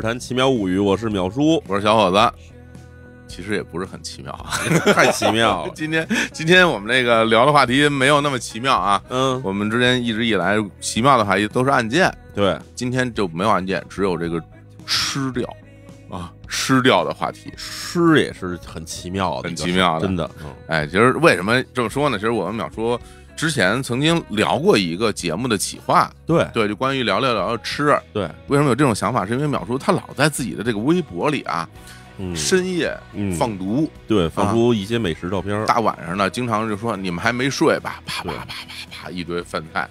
谈奇妙物语，我是淼叔。我是小伙子，其实也不是很奇妙，太奇妙了。今天今天我们那个聊的话题没有那么奇妙啊。嗯，我们之间一直以来奇妙的话题都是案件，对，今天就没有案件，只有这个吃掉啊，吃掉的话题，吃也是很奇妙的，很奇妙的，真的。哎，其实为什么这么说呢？其实我们淼叔。之前曾经聊过一个节目的企划，对对，就关于聊聊聊聊吃，对，为什么有这种想法？是因为淼叔他老在自己的这个微博里啊。深夜放毒，对，放出一些美食照片。大晚上的，经常就说你们还没睡吧，啪啪啪啪啪，一堆饭菜，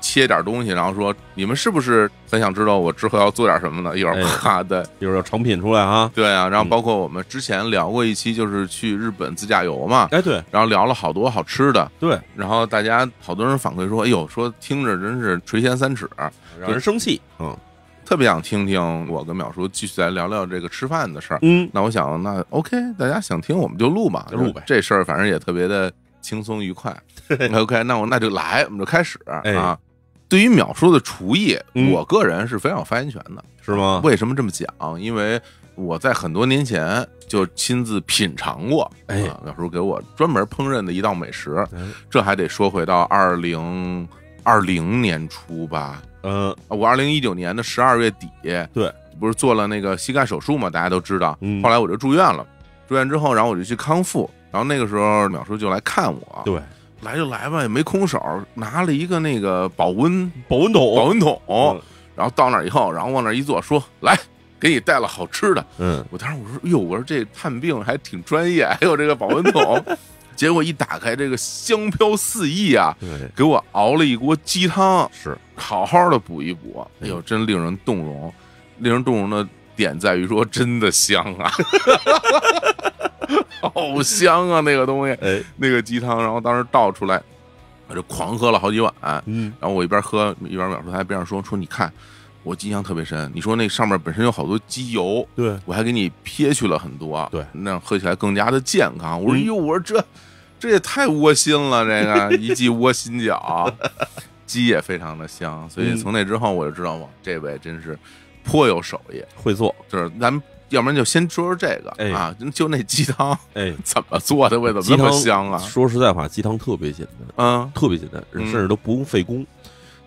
切点东西，然后说你们是不是很想知道我之后要做点什么呢？一会儿啪对，一会儿成品出来啊，对啊。然后包括我们之前聊过一期，就是去日本自驾游嘛，哎对，然后聊了好多好吃的，对。然后大家好多人反馈说，哎呦，说听着真是垂涎三尺，惹人生气，嗯。特别想听听我跟淼叔继续来聊聊这个吃饭的事儿，嗯，那我想，那 OK，大家想听我们就录嘛，录呗，这事儿反正也特别的轻松愉快，OK，那我那就来，我们就开始啊。对于淼叔的厨艺，我个人是非常有发言权的，是吗？为什么这么讲？因为我在很多年前就亲自品尝过，哎，淼叔给我专门烹饪的一道美食，这还得说回到二零二零年初吧。嗯，我二零一九年的十二月底，对，不是做了那个膝盖手术嘛？大家都知道。后来我就住院了，住院之后，然后我就去康复。然后那个时候，鸟叔就来看我。对，来就来吧，也没空手，拿了一个那个保温保温桶，保温桶。然后到那以后，然后往那一坐，说来给你带了好吃的。嗯，我当时我说，哟，我说这探病还挺专业，还有这个保温桶。结果一打开，这个香飘四溢啊！对，给我熬了一锅鸡汤，是好好的补一补。哎呦，真令人动容！令人动容的点在于说，真的香啊，好香啊！那个东西，那个鸡汤，然后当时倒出来，我就狂喝了好几碗。嗯，然后我一边喝一边秒说，他在边上说说你看，我印象特别深。你说那上面本身有好多鸡油，对我还给你撇去了很多，对，那样喝起来更加的健康。我说，哟，我说这。这也太窝心了，这个 一记窝心脚，鸡也非常的香，所以从那之后我就知道嘛，这位真是颇有手艺，会做。就是咱们要不然就先说说这个啊，就那鸡汤，哎，怎么做的，味道么那么香啊？说实在话，鸡汤特别简单，啊，特别简单，甚至都不用费工。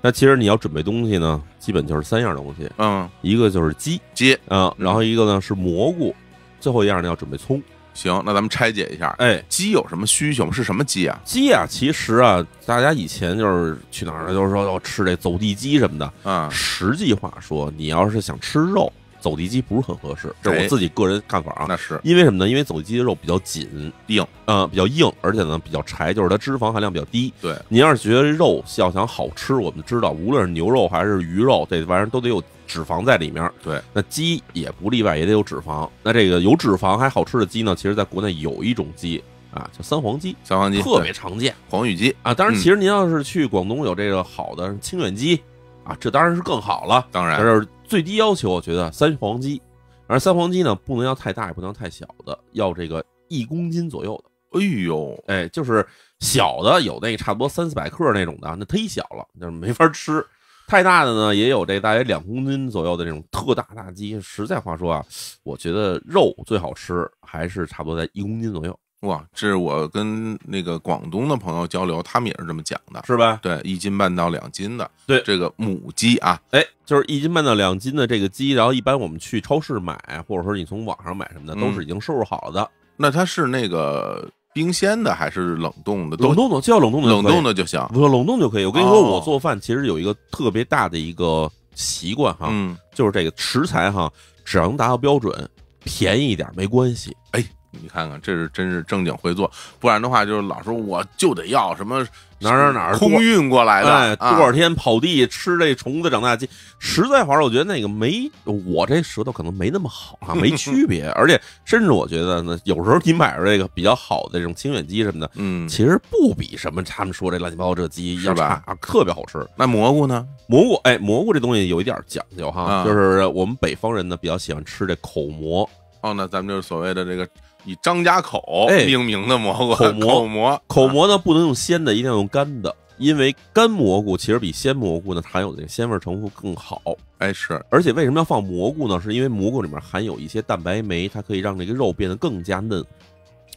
那其实你要准备东西呢，基本就是三样东西，嗯，一个就是鸡，鸡，嗯，然后一个呢是蘑菇，最后一样呢要准备葱。行，那咱们拆解一下。哎，鸡有什么需求？是什么鸡啊？鸡啊，其实啊，大家以前就是去哪儿，就是说要吃这走地鸡什么的啊。实际话说，你要是想吃肉，走地鸡不是很合适，这是我自己个人看法啊。那是。因为什么呢？因为走地鸡的肉比较紧硬，嗯，比较硬，而且呢比较柴，就是它脂肪含量比较低。对。您要是觉得肉要想好吃，我们知道，无论是牛肉还是鱼肉，这玩意儿都得有。脂肪在里面，对，那鸡也不例外，也得有脂肪。那这个有脂肪还好吃的鸡呢？其实，在国内有一种鸡啊，叫三黄鸡，三黄鸡特别常见，黄玉鸡啊。当然，其实您要是去广东，有这个好的清远鸡啊，这当然是更好了。当然，但是最低要求，我觉得三黄鸡。而三黄鸡呢，不能要太大，也不能太小的，要这个一公斤左右的。哎呦，哎，就是小的，有那个差不多三四百克那种的，那忒小了，就是没法吃。太大的呢，也有这大约两公斤左右的这种特大大鸡。实在话说啊，我觉得肉最好吃，还是差不多在一公斤左右。哇，这是我跟那个广东的朋友交流，他们也是这么讲的，是吧？对，一斤半到两斤的，对这个母鸡啊，哎，就是一斤半到两斤的这个鸡，然后一般我们去超市买，或者说你从网上买什么的，都是已经收拾好的。那它是那个？冰鲜的还是冷冻的？冷冻的，就要冷冻的，冷冻的就行。不，冷冻就可以。我跟你说，我做饭其实有一个特别大的一个习惯哈，就是这个食材哈，只要能达到标准，便宜一点没关系。哎。你看看，这是真是正经会做，不然的话就是老说我就得要什么哪哪哪空运过来的，多少天跑地吃这虫子长大鸡，实在话我觉得那个没我这舌头可能没那么好啊，没区别，而且甚至我觉得呢，有时候你买着这个比较好的这种清远鸡什么的，嗯，其实不比什么他们说这乱七八糟这鸡要差啊，特别好吃。那蘑菇呢？蘑菇哎，蘑菇这东西有一点讲究哈，就是我们北方人呢比较喜欢吃这口蘑。哦，那咱们就是所谓的这个。以张家口命名的蘑菇，口蘑，口蘑呢不能用鲜的，一定要用干的，因为干蘑菇其实比鲜蘑菇呢含有那个鲜味儿成分更好。哎，是，而且为什么要放蘑菇呢？是因为蘑菇里面含有一些蛋白酶，它可以让这个肉变得更加嫩。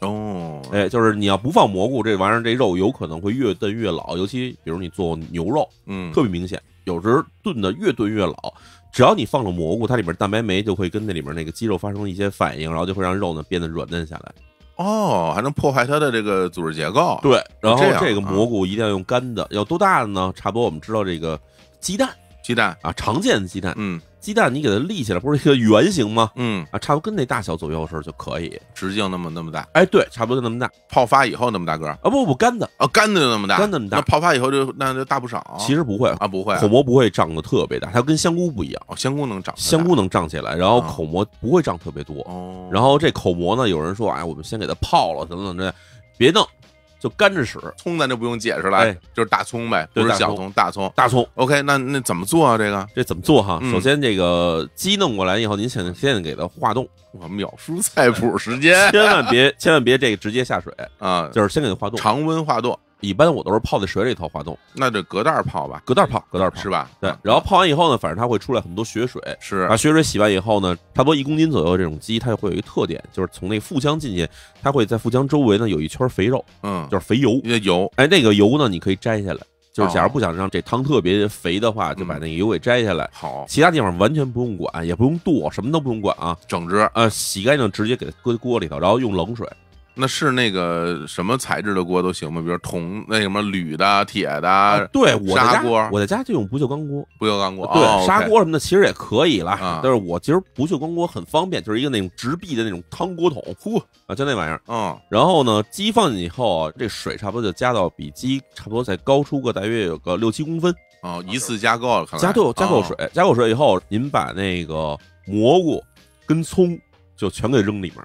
哦，哎，就是你要不放蘑菇，这玩意儿这肉有可能会越炖越老，尤其比如你做牛肉，嗯，特别明显，有时候炖的越炖越老。只要你放了蘑菇，它里边蛋白酶就会跟那里面那个肌肉发生一些反应，然后就会让肉呢变得软嫩下来。哦，还能破坏它的这个组织结构。对，然后这个蘑菇一定要用干的，要多大的呢？差不多，我们知道这个鸡蛋，鸡蛋啊，常见的鸡蛋。嗯。鸡蛋你给它立起来，不是一个圆形吗？嗯啊，差不多跟那大小左右时候就可以，直径那么那么大。哎，对，差不多就那么大。泡发以后那么大个儿啊？不不干的啊，干的就那么大，干那么大。那泡发以后就那就大不少。其实不会啊，不会，口蘑不会胀的特别大，它跟香菇不一样。香菇能长，香菇能胀起来，然后口蘑不会胀特别多。哦，然后这口蘑呢，有人说，哎，我们先给它泡了，怎么怎么着，别弄。就干着使。葱，咱就不用解释了，就是大葱呗，就是小葱、大葱、大葱。OK，那那怎么做啊？这个这怎么做哈？首先这个鸡弄过来以后，您先先给它化冻。我秒输菜谱时间，千万别千万别这个直接下水啊，就是先给它化冻，常温化冻。一般我都是泡在水里头滑动，那得隔袋泡吧？隔袋泡，隔袋泡是吧？对。然后泡完以后呢，反正它会出来很多血水，是。把血水洗完以后呢，差不多一公斤左右这种鸡，它就会有一个特点，就是从那腹腔进去，它会在腹腔周围呢有一圈肥肉，嗯，就是肥油，油。哎，那个油呢，你可以摘下来，就是假如不想让这汤特别肥的话，就把那油给摘下来。好，其他地方完全不用管，也不用剁，什么都不用管啊，整只。呃，洗干净直接给它搁锅里头，然后用冷水。那是那个什么材质的锅都行吗？比如铜、那什么铝的、铁的。对我家，我在家就用不锈钢锅。不锈钢锅，对，砂锅什么的其实也可以啦。但是我其实不锈钢锅很方便，就是一个那种直壁的那种汤锅桶，呼啊，就那玩意儿。嗯。然后呢，鸡放进以后，这水差不多就加到比鸡差不多再高出个大约有个六七公分。哦，一次加够，了，加够，加够水，加够水以后，您把那个蘑菇跟葱就全给扔里面。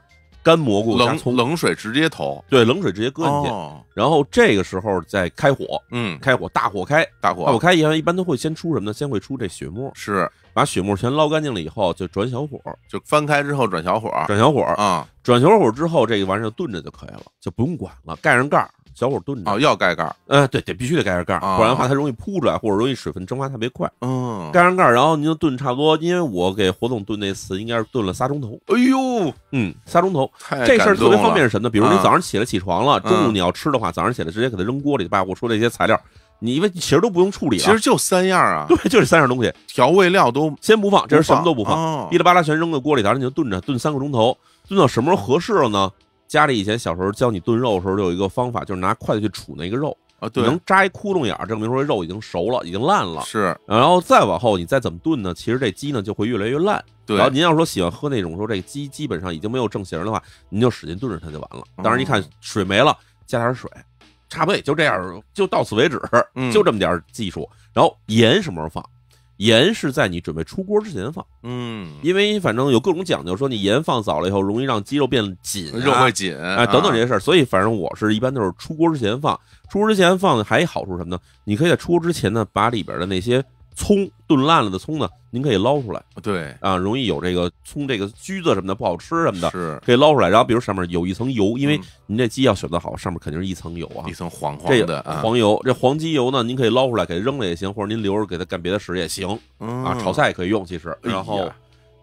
干蘑菇、冷从冷水直接投，对，冷水直接搁进去，然后这个时候再开火，嗯，开火，大火开，大火开，一后一般都会先出什么呢？先会出这血沫，是，把血沫全捞干净了以后，就转小火，就翻开之后转小火，转小火，啊，转小火之后，这个完事炖着就可以了，就不用管了，盖上盖儿。小火炖着啊，要盖盖儿，嗯，对，得必须得盖上盖儿，不然的话它容易扑出来，或者容易水分蒸发特别快。嗯，盖上盖儿，然后您就炖差不多。因为我给活动炖那次，应该是炖了仨钟头。哎呦，嗯，仨钟头，这事儿特别方便是什呢？比如你早上起来起床了，中午你要吃的话，早上起来直接给它扔锅里把我说这些材料，你为其实都不用处理了，其实就三样啊，对，就这三样东西，调味料都先不放，这是什么都不放，噼里啪啦全扔在锅里，然后你就炖着，炖三个钟头，炖到什么时候合适了呢？家里以前小时候教你炖肉的时候，就有一个方法，就是拿筷子去杵那个肉啊，能扎一窟窿眼儿，证明说肉已经熟了，已经烂了。是，然后再往后你再怎么炖呢？其实这鸡呢就会越来越烂。对。然后您要说喜欢喝那种说这鸡基本上已经没有正形的话，您就使劲炖着它就完了。当然一看水没了，加点水，差不多也就这样，就到此为止，就这么点技术。然后盐什么时候放？盐是在你准备出锅之前放，嗯，因为反正有各种讲究，说你盐放早了以后容易让鸡肉变紧，肉会紧，哎，等等这些事儿，所以反正我是一般都是出锅之前放。出锅之前放还一好处什么呢？你可以在出锅之前呢，把里边的那些。葱炖烂了的葱呢，您可以捞出来。对啊，容易有这个葱这个须子什么的，不好吃什么的，是，可以捞出来。然后，比如上面有一层油，因为您这鸡要选择好，上面肯定是一层油啊，一层黄黄的黄油。这黄鸡油呢，您可以捞出来给它扔了也行，或者您留着给它干别的使也行。嗯，啊，炒菜也可以用，其实然后。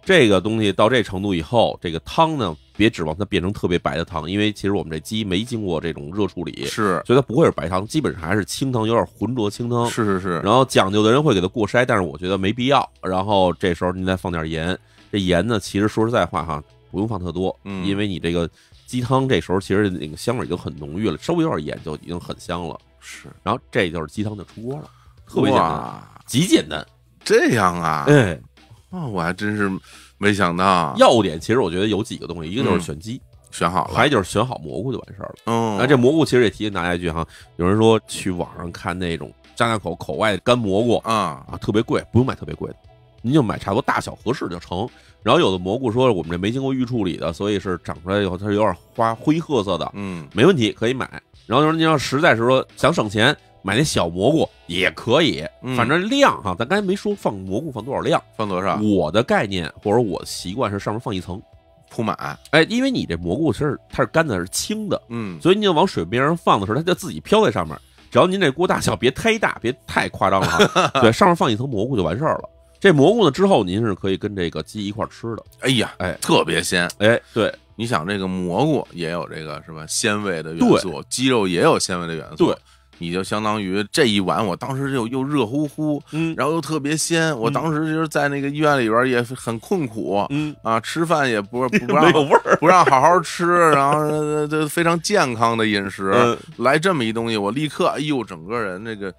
这个东西到这程度以后，这个汤呢，别指望它变成特别白的汤，因为其实我们这鸡没经过这种热处理，是，所以它不会是白汤，基本上还是清汤，有点浑浊清汤。是是是。然后讲究的人会给它过筛，但是我觉得没必要。然后这时候您再放点盐，这盐呢，其实说实在话哈，不用放特多，嗯，因为你这个鸡汤这时候其实那个香味已经很浓郁了，稍微有点盐就已经很香了。是。然后这就是鸡汤就出锅了，特别简单，极简单。这样啊？哎。啊，我还真是没想到。要点其实我觉得有几个东西，一个就是选鸡，选好了；，还有就是选好蘑菇就完事儿了。嗯，那这蘑菇其实也提醒大家一句哈，有人说去网上看那种张家口口外干蘑菇啊啊，特别贵，不用买特别贵的，您就买差不多大小合适就成。然后有的蘑菇说我们这没经过预处理的，所以是长出来以后它是有点花灰褐色的，嗯，没问题，可以买。然后就是您要实在是说想省钱。买那小蘑菇也可以，反正量哈，咱刚才没说放蘑菇放多少量，放多少？我的概念或者我的习惯是上面放一层，铺满。哎，因为你这蘑菇其实它是干的，是轻的，嗯，所以你就往水边上放的时候，它就自己飘在上面。只要您这锅大小别太大，别太夸张了哈。对，上面放一层蘑菇就完事儿了。这蘑菇呢之后，您是可以跟这个鸡一块吃的。哎呀，哎，特别鲜。哎，对，你想这个蘑菇也有这个什么鲜味的元素，鸡肉也有鲜味的元素。对。你就相当于这一碗，我当时就又热乎乎，嗯，然后又特别鲜。我当时就是在那个医院里边也很困苦，嗯啊，吃饭也不 不让味儿，不让好好吃，然后这非常健康的饮食来这么一东西，我立刻哎呦，整个人那个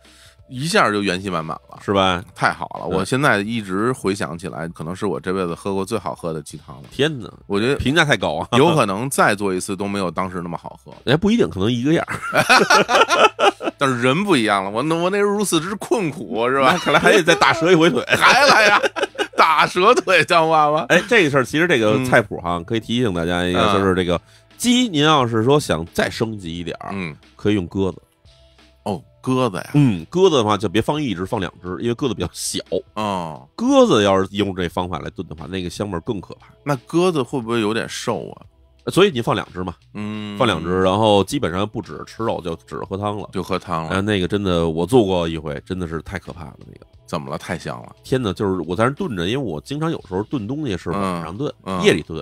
一下就元气满满了，是吧？太好了！我现在一直回想起来，可能是我这辈子喝过最好喝的鸡汤了。天哪，我觉得评价太高啊，有可能再做一次都没有当时那么好喝。哎，不一定，可能一个样儿。但是人不一样了，我那我那时如此之困苦，是吧？看来还得再打折一回腿，还来呀？打折腿，像话吗？哎，这事儿其实这个菜谱哈，可以提醒大家一下，就是这个鸡，您要是说想再升级一点儿，嗯，可以用鸽子。哦，鸽子呀，嗯，鸽子的话就别放一只，放两只，因为鸽子比较小啊。鸽子要是用这方法来炖的话，那个香味更可怕。那鸽子会不会有点瘦啊？所以你放两只嘛，嗯，放两只，然后基本上不只吃肉，就只喝汤了，就喝汤了。那个真的，我做过一回，真的是太可怕了。那个怎么了？太香了！天哪，就是我在那炖着，因为我经常有时候炖东西是晚上炖，夜里炖，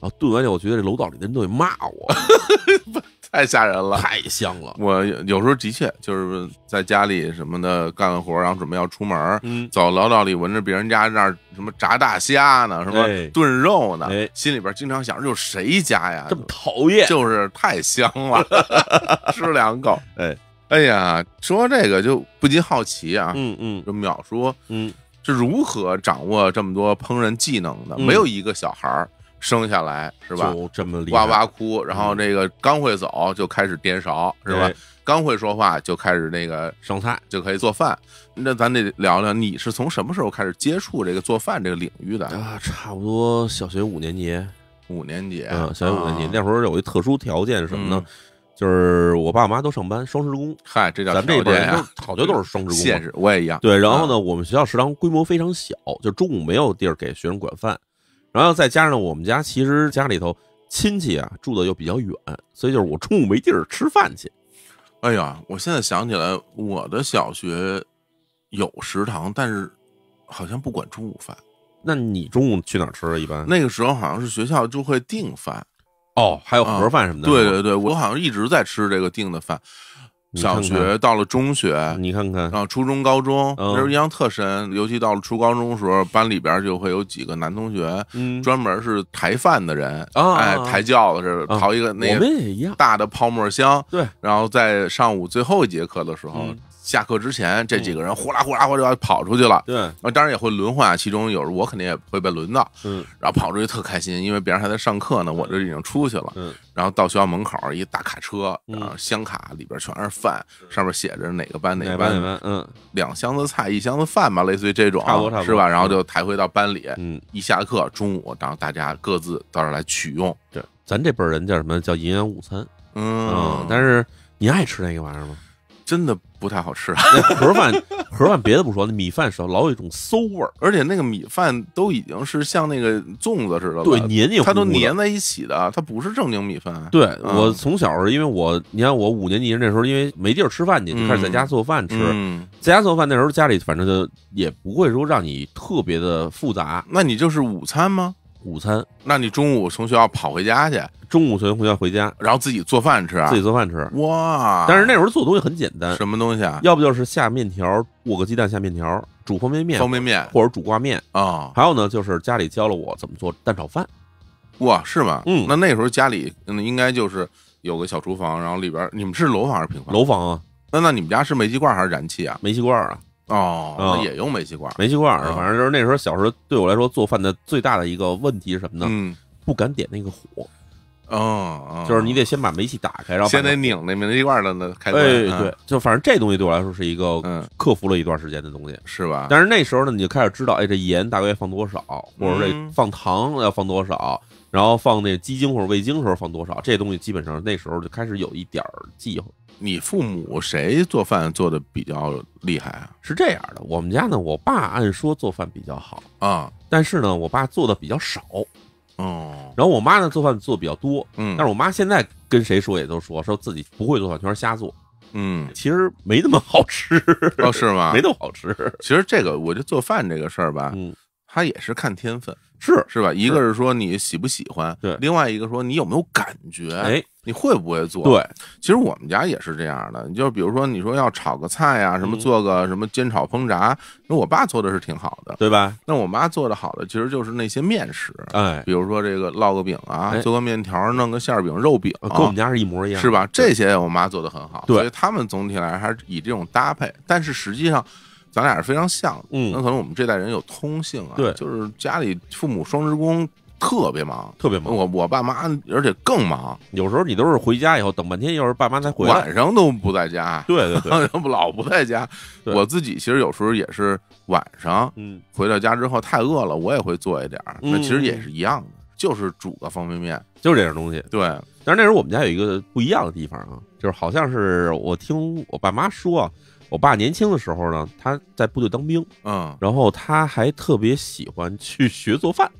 然后炖完以后，我觉得这楼道里的人都会骂我。太吓人了，太香了。我有时候的确就是在家里什么的干活，然后准备要出门，嗯，走楼道里闻着别人家那儿什么炸大虾呢，什么炖肉呢，哎，心里边经常想着，就谁家呀？这讨厌，就是太香了，吃两口。哎哎呀，说这个就不禁好奇啊，嗯嗯，说，淼叔，嗯，是如何掌握这么多烹饪技能的？没有一个小孩儿。生下来是吧？就这么哇哇哭，然后那个刚会走就开始颠勺，是吧？刚会说话就开始那个上菜，就可以做饭。那咱得聊聊，你是从什么时候开始接触这个做饭这个领域的啊？差不多小学五年级，五年级，嗯，小学五年级那会儿有一特殊条件是什么呢？就是我爸妈都上班，双职工。嗨，这叫咱这边好多都是双职工，现实我也一样。对，然后呢，我们学校食堂规模非常小，就中午没有地儿给学生管饭。然后再加上我们家其实家里头亲戚啊住的又比较远，所以就是我中午没地儿吃饭去。哎呀，我现在想起来，我的小学有食堂，但是好像不管中午饭。那你中午去哪儿吃？一般那个时候好像是学校就会订饭，哦，还有盒饭什么的。对对对，我好像一直在吃这个订的饭。小学到了中学，你看看，然后初中、高中那时候印象特深，尤其到了初高中时候，班里边就会有几个男同学，专门是抬饭的人，哎，抬轿子似的，一个那个大的泡沫箱，对，然后在上午最后一节课的时候。下课之前，这几个人呼啦呼啦呼啦就跑出去了。对，然后当然也会轮换，其中有时候我肯定也会被轮到。嗯，然后跑出去特开心，因为别人还在上课呢，我这已经出去了。嗯，然后到学校门口，一大卡车，然后箱卡里边全是饭，上面写着哪个班哪个班。嗯，两箱子菜，一箱子饭吧，类似于这种，差不多差不多，是吧？然后就抬回到班里。嗯，一下课，中午，然后大家各自到这来取用。对，咱这辈人叫什么叫营养午餐？嗯，但是你爱吃那个玩意儿吗？真的不太好吃，盒饭 盒饭别的不说，那米饭少老有一种馊味儿，而且那个米饭都已经是像那个粽子似的，对粘，它都粘在一起的，它不是正经米饭。对我从小是因为我，你看我五年级那时候因为没地儿吃饭去，就开始在家做饭吃，在家做饭那时候家里反正就也不会说让你特别的复杂，那你就是午餐吗？午餐？那你中午从学校跑回家去？中午从学校回家，然后自己做饭吃？啊，自己做饭吃？哇！但是那时候做东西很简单，什么东西啊？要不就是下面条，卧个鸡蛋下面条，煮方便面，方便面，或者煮挂面啊。还有呢，就是家里教了我怎么做蛋炒饭。哇，是吗？嗯，那那时候家里应该就是有个小厨房，然后里边你们是楼房还是平房？楼房啊。那那你们家是煤气罐还是燃气啊？煤气罐啊。哦，也用煤气罐，煤气罐，反正就是那时候小时候对我来说做饭的最大的一个问题是什么呢？嗯，不敢点那个火，哦就是你得先把煤气打开，然后先得拧那煤气罐的那开关。哎，对，就反正这东西对我来说是一个，克服了一段时间的东西，是吧？但是那时候呢，你就开始知道，哎，这盐大概放多少，或者这放糖要放多少，然后放那鸡精或者味精时候放多少，这东西基本上那时候就开始有一点忌讳。你父母谁做饭做的比较厉害啊？是这样的，我们家呢，我爸按说做饭比较好啊，但是呢，我爸做的比较少哦。然后我妈呢，做饭做比较多，但是我妈现在跟谁说也都说，说自己不会做饭，全是瞎做，嗯，其实没那么好吃，是吗？没那么好吃。其实这个，我觉得做饭这个事儿吧，嗯，他也是看天分。是是吧？一个是说你喜不喜欢，对；另外一个说你有没有感觉，哎，你会不会做？对，其实我们家也是这样的。你就比如说，你说要炒个菜呀，什么做个什么煎炒烹炸，那我爸做的，是挺好的，对吧？那我妈做的好的，其实就是那些面食，哎，比如说这个烙个饼啊，做个面条，弄个馅儿饼、肉饼，跟我们家是一模一样，是吧？这些我妈做的很好。对，他们总体来还是以这种搭配，但是实际上。咱俩是非常像，嗯，那可能我们这代人有通性啊，对，就是家里父母双职工，特别忙，特别忙。我我爸妈，而且更忙，有时候你都是回家以后等半天，要是爸妈才回来，晚上都不在家，对对对，老不在家。我自己其实有时候也是晚上，嗯，回到家之后太饿了，我也会做一点，那其实也是一样的，就是煮个方便面，就是这种东西。对，但是那时候我们家有一个不一样的地方啊，就是好像是我听我爸妈说。我爸年轻的时候呢，他在部队当兵，嗯，然后他还特别喜欢去学做饭，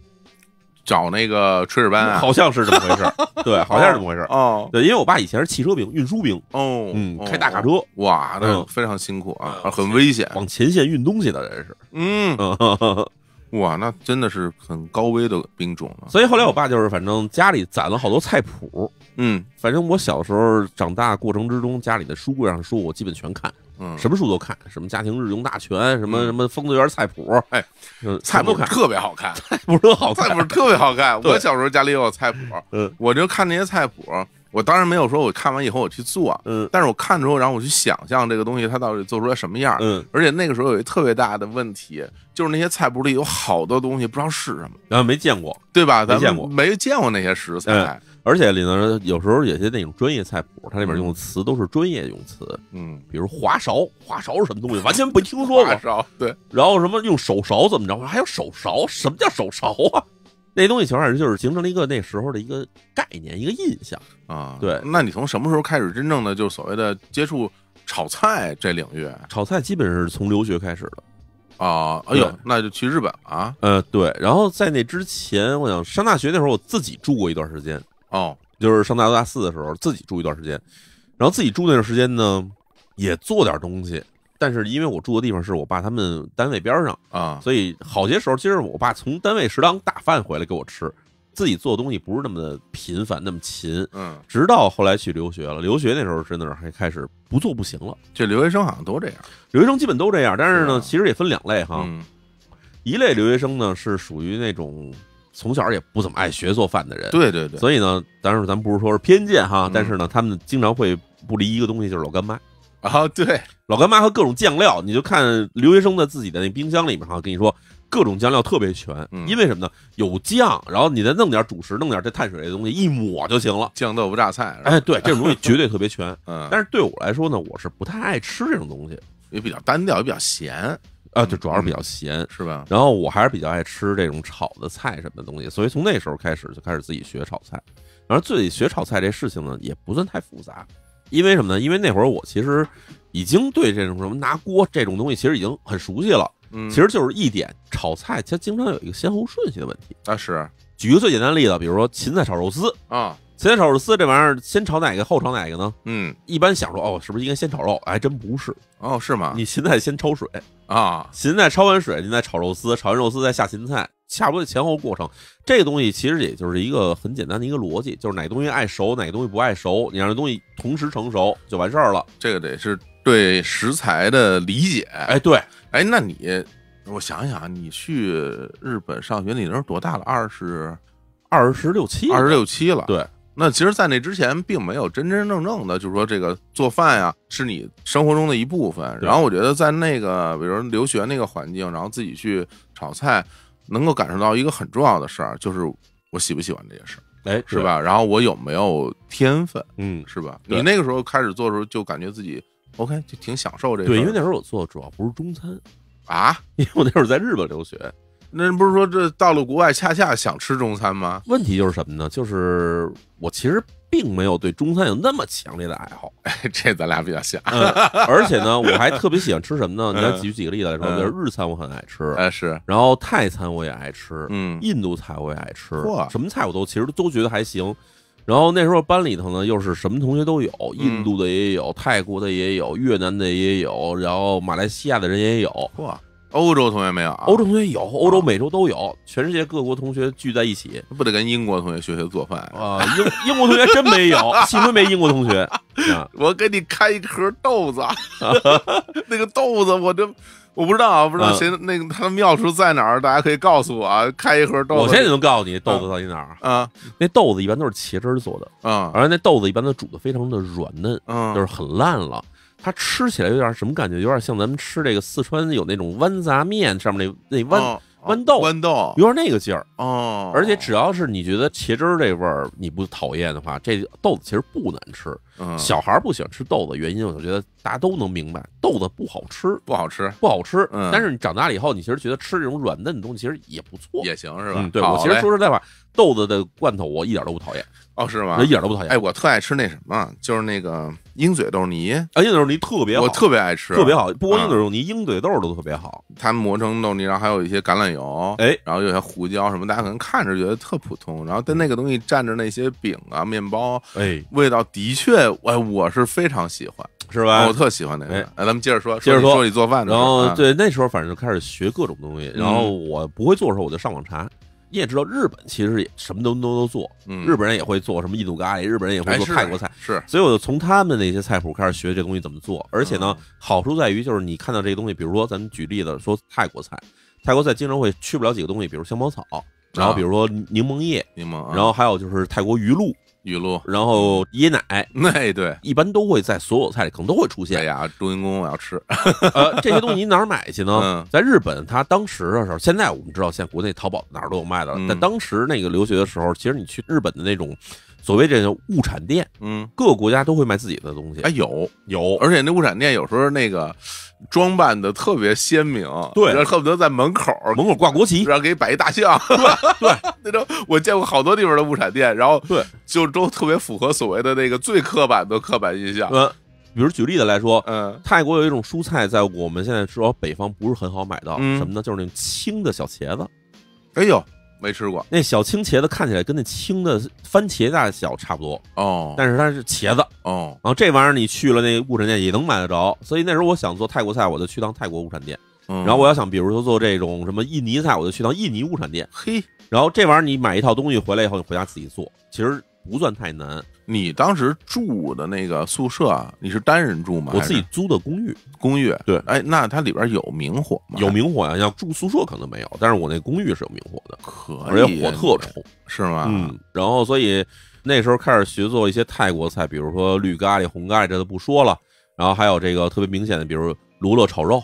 找那个炊事班，好像是这么回事 对，好像是这么回事哦，对，因为我爸以前是汽车兵、运输兵，哦，嗯，开大卡车，哇，那非常辛苦啊，很危险，往前线运东西的，这是，嗯，哇，那真的是很高危的兵种了。所以后来我爸就是，反正家里攒了好多菜谱，嗯，反正我小时候长大过程之中，家里的书柜上书我基本全看。嗯，什么书都看，什么家庭日用大全，什么什么丰泽园菜谱，哎，菜谱特别好看，菜谱特好看，菜谱特别好看。我小时候家里有菜谱，嗯，我就看那些菜谱，我当然没有说我看完以后我去做，嗯，但是我看之后，然后我去想象这个东西它到底做出来什么样，嗯，而且那个时候有一特别大的问题，就是那些菜谱里有好多东西不知道是什么，然后没见过，对吧？没见过，没见过那些食材。而且里头有时候有些那种专业菜谱，它里面用的词都是专业用词，嗯，比如滑勺，滑勺是什么东西，完全不听说过。对，然后什么用手勺怎么着，还有手勺，什么叫手勺啊？那东西，其实就是形成了一个那时候的一个概念，一个印象啊。对，那你从什么时候开始真正的就是所谓的接触炒菜这领域？炒菜基本是从留学开始的啊。呦，那就去日本啊。呃，对，然后在那之前，我想上大学那时候，我自己住过一段时间。哦，就是上大学大四的时候自己住一段时间，然后自己住那段时间呢，也做点东西，但是因为我住的地方是我爸他们单位边上啊，所以好些时候其实我爸从单位食堂打饭回来给我吃，自己做东西不是那么的频繁那么勤，嗯，直到后来去留学了，留学那时候真的是还开始不做不行了，这留学生好像都这样，留学生基本都这样，但是呢，其实也分两类哈，一类留学生呢是属于那种。从小也不怎么爱学做饭的人，对对对，所以呢，但是咱不是说是偏见哈，但是呢，他们经常会不离一个东西，就是老干妈啊，对，老干妈和各种酱料，你就看留学生的自己的那冰箱里面哈，跟你说各种酱料特别全，因为什么呢？有酱，然后你再弄点主食，弄点这碳水类东西，一抹就行了，酱豆腐、榨菜，哎，对，这东西绝对特别全。嗯，但是对我来说呢，我是不太爱吃这种东西，也比较单调，也比较咸。啊，就主要是比较咸，是吧？然后我还是比较爱吃这种炒的菜什么的东西，所以从那时候开始就开始自己学炒菜。然后自己学炒菜这事情呢，也不算太复杂，因为什么呢？因为那会儿我其实已经对这种什么拿锅这种东西其实已经很熟悉了。嗯，其实就是一点炒菜，它经常有一个先后顺序的问题啊。是，举个最简单的例子，比如说芹菜炒肉丝啊。芹菜炒肉丝这玩意儿，先炒哪个后炒哪个呢？嗯，一般想说哦，是不是应该先炒肉？还真不是哦，是吗？你芹菜先焯水啊，芹菜焯完水，你再炒肉丝，炒完肉丝再下芹菜，差不多前后过程。这个东西其实也就是一个很简单的一个逻辑，就是哪个东西爱熟，哪个东西不爱熟，你让这东西同时成熟就完事儿了。这个得是对食材的理解。哎，对，哎，那你我想想你去日本上学那时候多大了？二十二十六七，二十六七了，对。那其实，在那之前，并没有真真正正的，就是说这个做饭呀，是你生活中的一部分。然后我觉得，在那个比如留学那个环境，然后自己去炒菜，能够感受到一个很重要的事儿，就是我喜不喜欢这件事，哎，是吧？然后我有没有天分，嗯，是吧？你那个时候开始做时候，就感觉自己 OK，就挺享受这个。对，因为那时候我做主要不是中餐，啊，因为我那时候在日本留学。那不是说这到了国外恰恰想吃中餐吗？问题就是什么呢？就是我其实并没有对中餐有那么强烈的爱好，这咱俩比较像。而且呢，我还特别喜欢吃什么呢？你要举几个例子来说。日餐我很爱吃，哎是。然后泰餐我也爱吃，嗯，印度菜我也爱吃，什么菜我都其实都觉得还行。然后那时候班里头呢，又是什么同学都有，印度的也有，泰国的也有，越南的也有，然后马来西亚的人也有，哇。欧洲同学没有，欧洲同学有，欧洲、美洲都有，全世界各国同学聚在一起，不得跟英国同学学学做饭啊？英英国同学真没有，幸 亏没英国同学。我给你开一盒豆子，那个豆子，我这我不知道，不知道谁那个他的妙处在哪儿？大家可以告诉我啊！开一盒豆，子，我现在就告诉你豆子到底哪儿啊？那豆子一般都是茄汁做的，嗯，而且那豆子一般都煮的非常的软嫩，嗯，就是很烂了。它吃起来有点什么感觉？有点像咱们吃这个四川有那种豌杂面上面那那豌豌豆，豌豆有点那个劲儿哦。而且只要是你觉得茄汁儿这味儿你不讨厌的话，这豆子其实不难吃。小孩儿不喜欢吃豆子，原因我觉得大家都能明白，豆子不好吃，不好吃，不好吃。但是你长大了以后，你其实觉得吃这种软嫩的东西其实也不错，也行是吧？对我其实说实在话，豆子的罐头我一点都不讨厌哦，是吗？一点都不讨厌。哎，我特爱吃那什么，就是那个。鹰嘴豆泥，啊，鹰嘴豆泥特别，我特别爱吃，特别好。不光鹰嘴豆泥，鹰嘴豆都特别好。它磨成豆泥，然后还有一些橄榄油，哎，然后有些胡椒什么，大家可能看着觉得特普通，然后但那个东西蘸着那些饼啊、面包，哎，味道的确，哎，我是非常喜欢，是吧？我特喜欢那个。哎，咱们接着说，接着说你做饭。的。然后对，那时候反正就开始学各种东西，然后我不会做的时候，我就上网查。你也知道，日本其实也什么都都都做，日本人也会做什么印度咖喱，日本人也会做泰国菜，是，所以我就从他们那些菜谱开始学这东西怎么做。而且呢，好处在于就是你看到这个东西，比如说咱们举例子说泰国菜，泰国菜经常会去不了几个东西，比如香茅草，然后比如说柠檬叶，柠檬，然后还有就是泰国鱼露。雨露，然后椰奶，那对，一般都会在所有菜里可能都会出现。哎呀，钟英公我要吃。呃，这些东西你哪儿买去呢？在日本，他当时的时候，现在我们知道，现在国内淘宝哪儿都有卖的。在当时那个留学的时候，其实你去日本的那种所谓这叫物产店，嗯，各个国家都会卖自己的东西。哎，有有，而且那物产店有时候那个装扮的特别鲜明，对，恨不得在门口门口挂国旗，然后给你摆一大象，对，那种我见过好多地方的物产店，然后对。就都特别符合所谓的那个最刻板的刻板印象。嗯，比如举例子来说，嗯，泰国有一种蔬菜，在我们现在说北方不是很好买到，什么呢？就是那青的小茄子。哎呦，没吃过那小青茄子，看起来跟那青的番茄大小差不多哦，但是它是茄子哦。然后这玩意儿你去了那个物产店也能买得着，所以那时候我想做泰国菜，我就去趟泰国物产店。然后我要想，比如说做这种什么印尼菜，我就去趟印尼物产店。嘿，然后这玩意儿你买一套东西回来以后，你回家自己做，其实。不算太难。你当时住的那个宿舍，你是单人住吗？我自己租的公寓。公寓，对。哎，那它里边有明火，吗？有明火啊！要住宿舍可能没有，但是我那公寓是有明火的，而且火特冲，是吗？嗯。然后，所以那时候开始学做一些泰国菜，比如说绿咖喱、红咖喱，这都不说了。然后还有这个特别明显的，比如卢勒炒肉，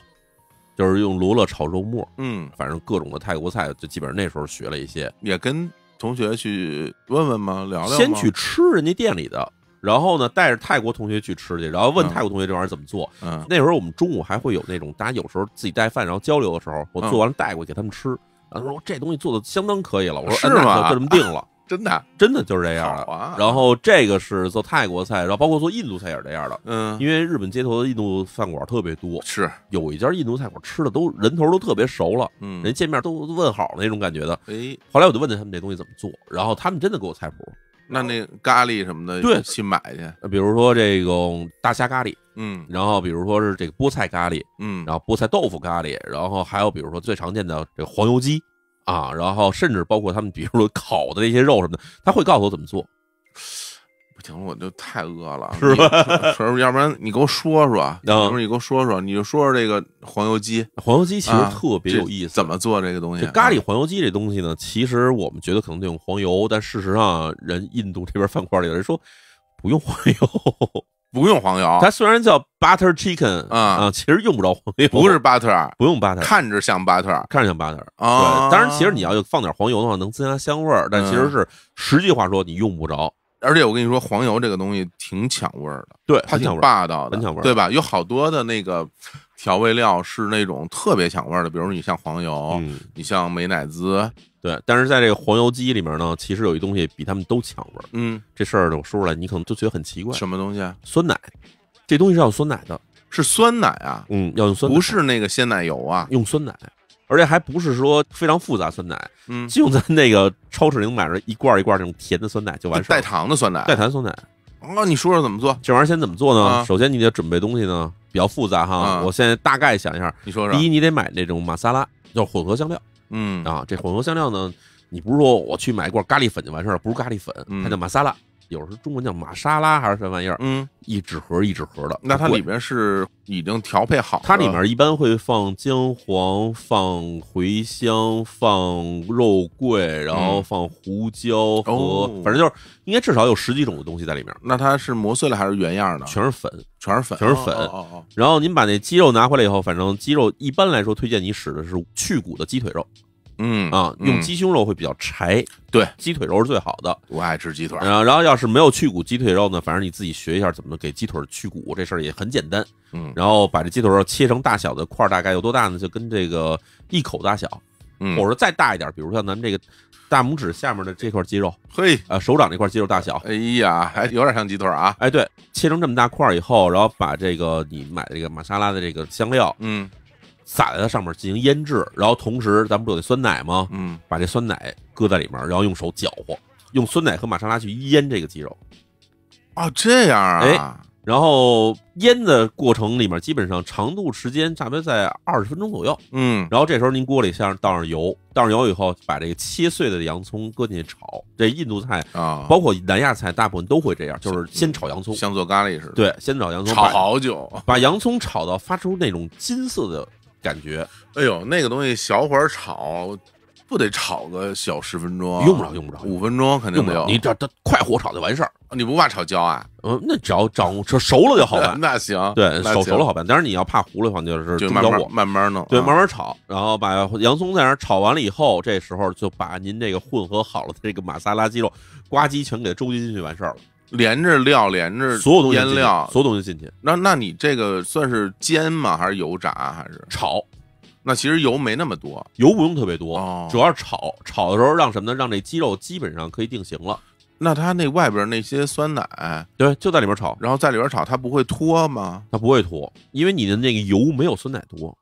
就是用罗勒炒肉末。嗯，反正各种的泰国菜，就基本上那时候学了一些，也跟。同学去问问嘛，聊聊。先去吃人家店里的，然后呢，带着泰国同学去吃去，然后问泰国同学这玩意儿怎么做。嗯，那时候我们中午还会有那种大家有时候自己带饭，然后交流的时候，我做完了带过去给他们吃。然后说这东西做的相当可以了，我说是吗？就这么定了。真的，真的就是这样的。啊！然后这个是做泰国菜，然后包括做印度菜也是这样的。嗯，因为日本街头的印度饭馆特别多，是有一家印度菜馆吃的都人头都特别熟了，嗯，人见面都问好那种感觉的。哎，后来我就问他们这东西怎么做，然后他们真的给我菜谱。那那咖喱什么的，对，新买去。比如说这种大虾咖喱，嗯，然后比如说是这个菠菜咖喱，嗯，然后菠菜豆腐咖喱，然后还有比如说最常见的这个黄油鸡。啊，然后甚至包括他们，比如说烤的那些肉什么的，他会告诉我怎么做。不行我就太饿了，是吧？说，要不然你给我说说，然你给我说说，你就说说这个黄油鸡。黄油鸡其实特别有意思，怎么做这个东西？咖喱黄油鸡这东西呢，其实我们觉得可能得用黄油，但事实上，人印度这边饭馆里的人说不用黄油。不用黄油，它虽然叫 butter chicken 啊其实用不着黄油，不是 butter，不用 butter，看着像 butter，看着像 butter，对，当然其实你要放点黄油的话，能增加香味儿，但其实是实际话说你用不着，而且我跟你说，黄油这个东西挺抢味儿的，对，它挺霸道，很抢味儿，对吧？有好多的那个。调味料是那种特别抢味的，比如你像黄油，你像美乃滋，对。但是在这个黄油鸡里面呢，其实有一东西比他们都抢味儿。嗯，这事儿我说出来，你可能就觉得很奇怪。什么东西啊？酸奶，这东西是要酸奶的，是酸奶啊。嗯，要用酸奶，不是那个鲜奶油啊，用酸奶，而且还不是说非常复杂酸奶，嗯，就在那个超市里买着一罐一罐那种甜的酸奶就完事儿。带糖的酸奶，带糖酸奶。那你说说怎么做？这玩意儿先怎么做呢？首先你得准备东西呢。比较复杂哈，我现在大概想一下，你说说，第一你得买那种马萨拉，叫混合香料，嗯，啊，这混合香料呢，你不是说我去买一罐咖喱粉就完事儿了，不是咖喱粉，它叫马萨拉。有时候中文叫玛莎拉还是什么玩意儿？嗯，一纸盒一纸盒的。那它里面是已经调配好，它里面一般会放姜黄、放茴香、放肉桂，然后放胡椒和，反正就是应该至少有十几种的东西在里面。那它是磨碎了还是原样的？全是粉，全是粉，全是粉。然后您把那鸡肉拿回来以后，反正鸡肉一般来说推荐你使的是去骨的鸡腿肉。嗯啊，用鸡胸肉会比较柴，对，鸡腿肉是最好的。我爱吃鸡腿。然后，然后要是没有去骨鸡腿肉呢，反正你自己学一下怎么给鸡腿去骨，这事儿也很简单。嗯，然后把这鸡腿肉切成大小的块，大概有多大呢？就跟这个一口大小，嗯，或者说再大一点，比如像咱们这个大拇指下面的这块肌肉，嘿，呃，手掌这块肌肉大小。哎呀，还有点像鸡腿啊。哎，对，切成这么大块以后，然后把这个你买的这个玛莎拉的这个香料，嗯。撒在它上面进行腌制，然后同时咱们不有那酸奶吗？嗯，把这酸奶搁在里面，然后用手搅和，用酸奶和玛莎拉去腌这个鸡肉。啊，这样啊。哎，然后腌的过程里面基本上长度时间大约在二十分钟左右。嗯，然后这时候您锅里先倒上油，倒上油以后把这个切碎的洋葱搁进去炒。这印度菜啊，包括南亚菜大部分都会这样，就是先炒洋葱，像做咖喱似的。对，先炒洋葱，炒好久，把洋葱炒到发出那种金色的。感觉，哎呦，那个东西小火儿炒，不得炒个小十分钟？用不着，用不着，五分钟肯定没有。你这它快火炒就完事儿，你不怕炒焦啊？嗯，那只要掌握熟了就好办。那行，对，熟熟了好办。但是你要怕糊了，反正就是就慢火，慢慢弄，对，慢慢炒。然后把洋葱在那儿炒完了以后，这时候就把您这个混合好了这个马萨拉鸡肉，呱唧全给周进去，完事儿了。连着料，连着所有东西，腌料，所有东西进去。那那你这个算是煎吗？还是油炸？还是炒？那其实油没那么多，油不用特别多，主要是炒。炒的时候让什么呢？让那鸡肉基本上可以定型了。那它那外边那些酸奶，对，就在里边炒，然后在里边炒，它不会脱吗？它不会脱，因为你的那个油没有酸奶多。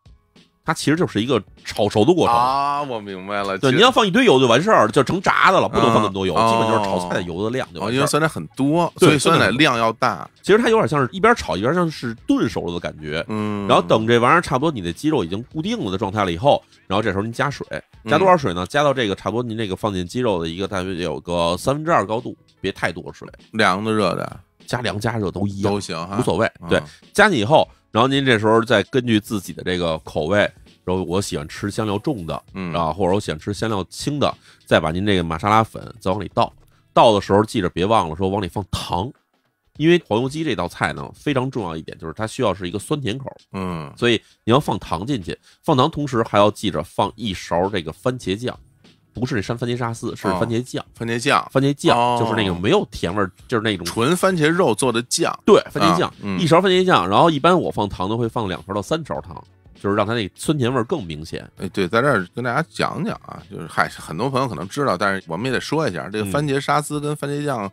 它其实就是一个炒熟的过程啊，我明白了。对，你要放一堆油就完事儿，就成炸的了。不能放那么多油，基本就是炒菜的油的量就。因为酸奶很多，所以酸奶量要大。其实它有点像是一边炒一边像是炖熟了的感觉。嗯。然后等这玩意儿差不多，你的鸡肉已经固定了的状态了以后，然后这时候您加水，加多少水呢？加到这个差不多，您这个放进鸡肉的一个大约有个三分之二高度，别太多水。凉的热的，加凉加热都一样，都行，无所谓。对，加进以后。然后您这时候再根据自己的这个口味，然后我喜欢吃香料重的，嗯，啊，或者我喜欢吃香料轻的，再把您这个玛莎拉粉再往里倒。倒的时候记着别忘了说往里放糖，因为黄油鸡这道菜呢非常重要一点，就是它需要是一个酸甜口，嗯，所以你要放糖进去，放糖同时还要记着放一勺这个番茄酱。不是那山番茄沙司，是番茄酱。番茄酱，番茄酱就是那个没有甜味，就是那种纯番茄肉做的酱。对，番茄酱一勺番茄酱，然后一般我放糖都会放两勺到三勺糖，就是让它那酸甜味更明显。哎，对，在这儿跟大家讲讲啊，就是嗨，很多朋友可能知道，但是我们也得说一下，这个番茄沙司跟番茄酱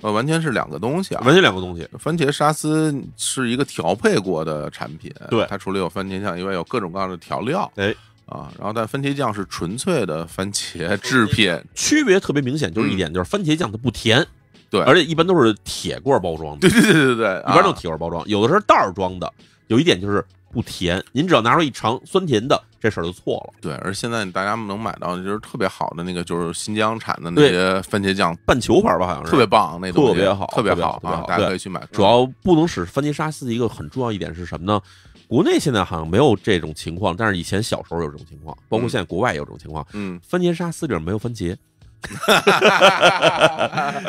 呃完全是两个东西啊，完全两个东西。番茄沙司是一个调配过的产品，对它除了有番茄酱，以外有各种各样的调料。哎。啊，然后但番茄酱是纯粹的番茄制品，区别特别明显，就是一点就是番茄酱它不甜，对，而且一般都是铁罐包装的，对对对对对，一般都是铁罐包装，有的是袋装的，有一点就是不甜，您只要拿出一尝酸甜的，这事儿就错了。对，而现在大家能买到就是特别好的那个，就是新疆产的那些番茄酱半球牌吧，好像是特别棒，那东西特别好，特别好啊，大家可以去买。主要不能使番茄沙司的一个很重要一点是什么呢？国内现在好像没有这种情况，但是以前小时候有这种情况，包括现在国外有这种情况。嗯，番茄沙司里边没有番茄。番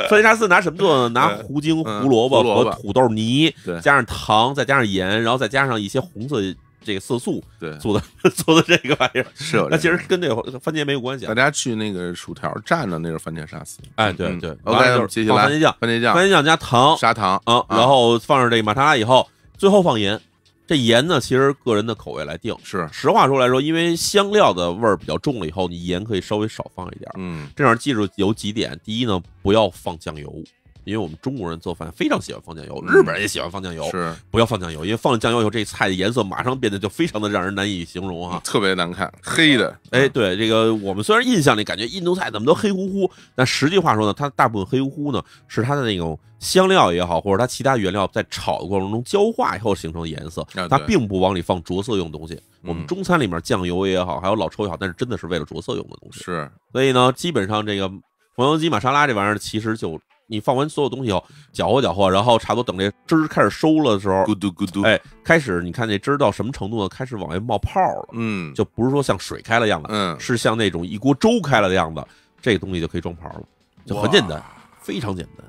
茄沙司拿什么做？拿胡精、胡萝卜和土豆泥，加上糖，再加上盐，然后再加上一些红色这个色素，对，做的 做的这个玩意儿。是，那其实跟这个番茄没有关系。大家去那个薯条蘸的那是番茄沙司。哎，对对。OK，接下来番茄酱，番茄酱，番茄酱加糖，砂糖，啊，然后放上这个马萨拉以后，最后放盐。这盐呢，其实个人的口味来定。是，实话说来说，因为香料的味儿比较重了以后，你盐可以稍微少放一点。嗯，这样记住有几点：第一呢，不要放酱油。因为我们中国人做饭非常喜欢放酱油，日本人也喜欢放酱油。是，不要放酱油，因为放了酱油以后，这菜的颜色马上变得就非常的让人难以形容啊，特别难看，黑的。哎，对，这个我们虽然印象里感觉印度菜怎么都黑乎乎，但实际话说呢，它大部分黑乎乎呢是它的那种香料也好，或者它其他原料在炒的过程中焦化以后形成的颜色，它并不往里放着色用的东西。我们中餐里面酱油也好，还有老抽也好，但是真的是为了着色用的东西。是，所以呢，基本上这个黄油鸡玛莎拉这玩意儿其实就。你放完所有东西以后，搅和搅和，然后差不多等这汁儿开始收了的时候，咕嘟咕嘟，哎，开始你看那汁儿到什么程度了？开始往外冒泡了，嗯，就不是说像水开了样子，嗯，是像那种一锅粥开了的样子，这个东西就可以装盘了，就很简单，非常简单，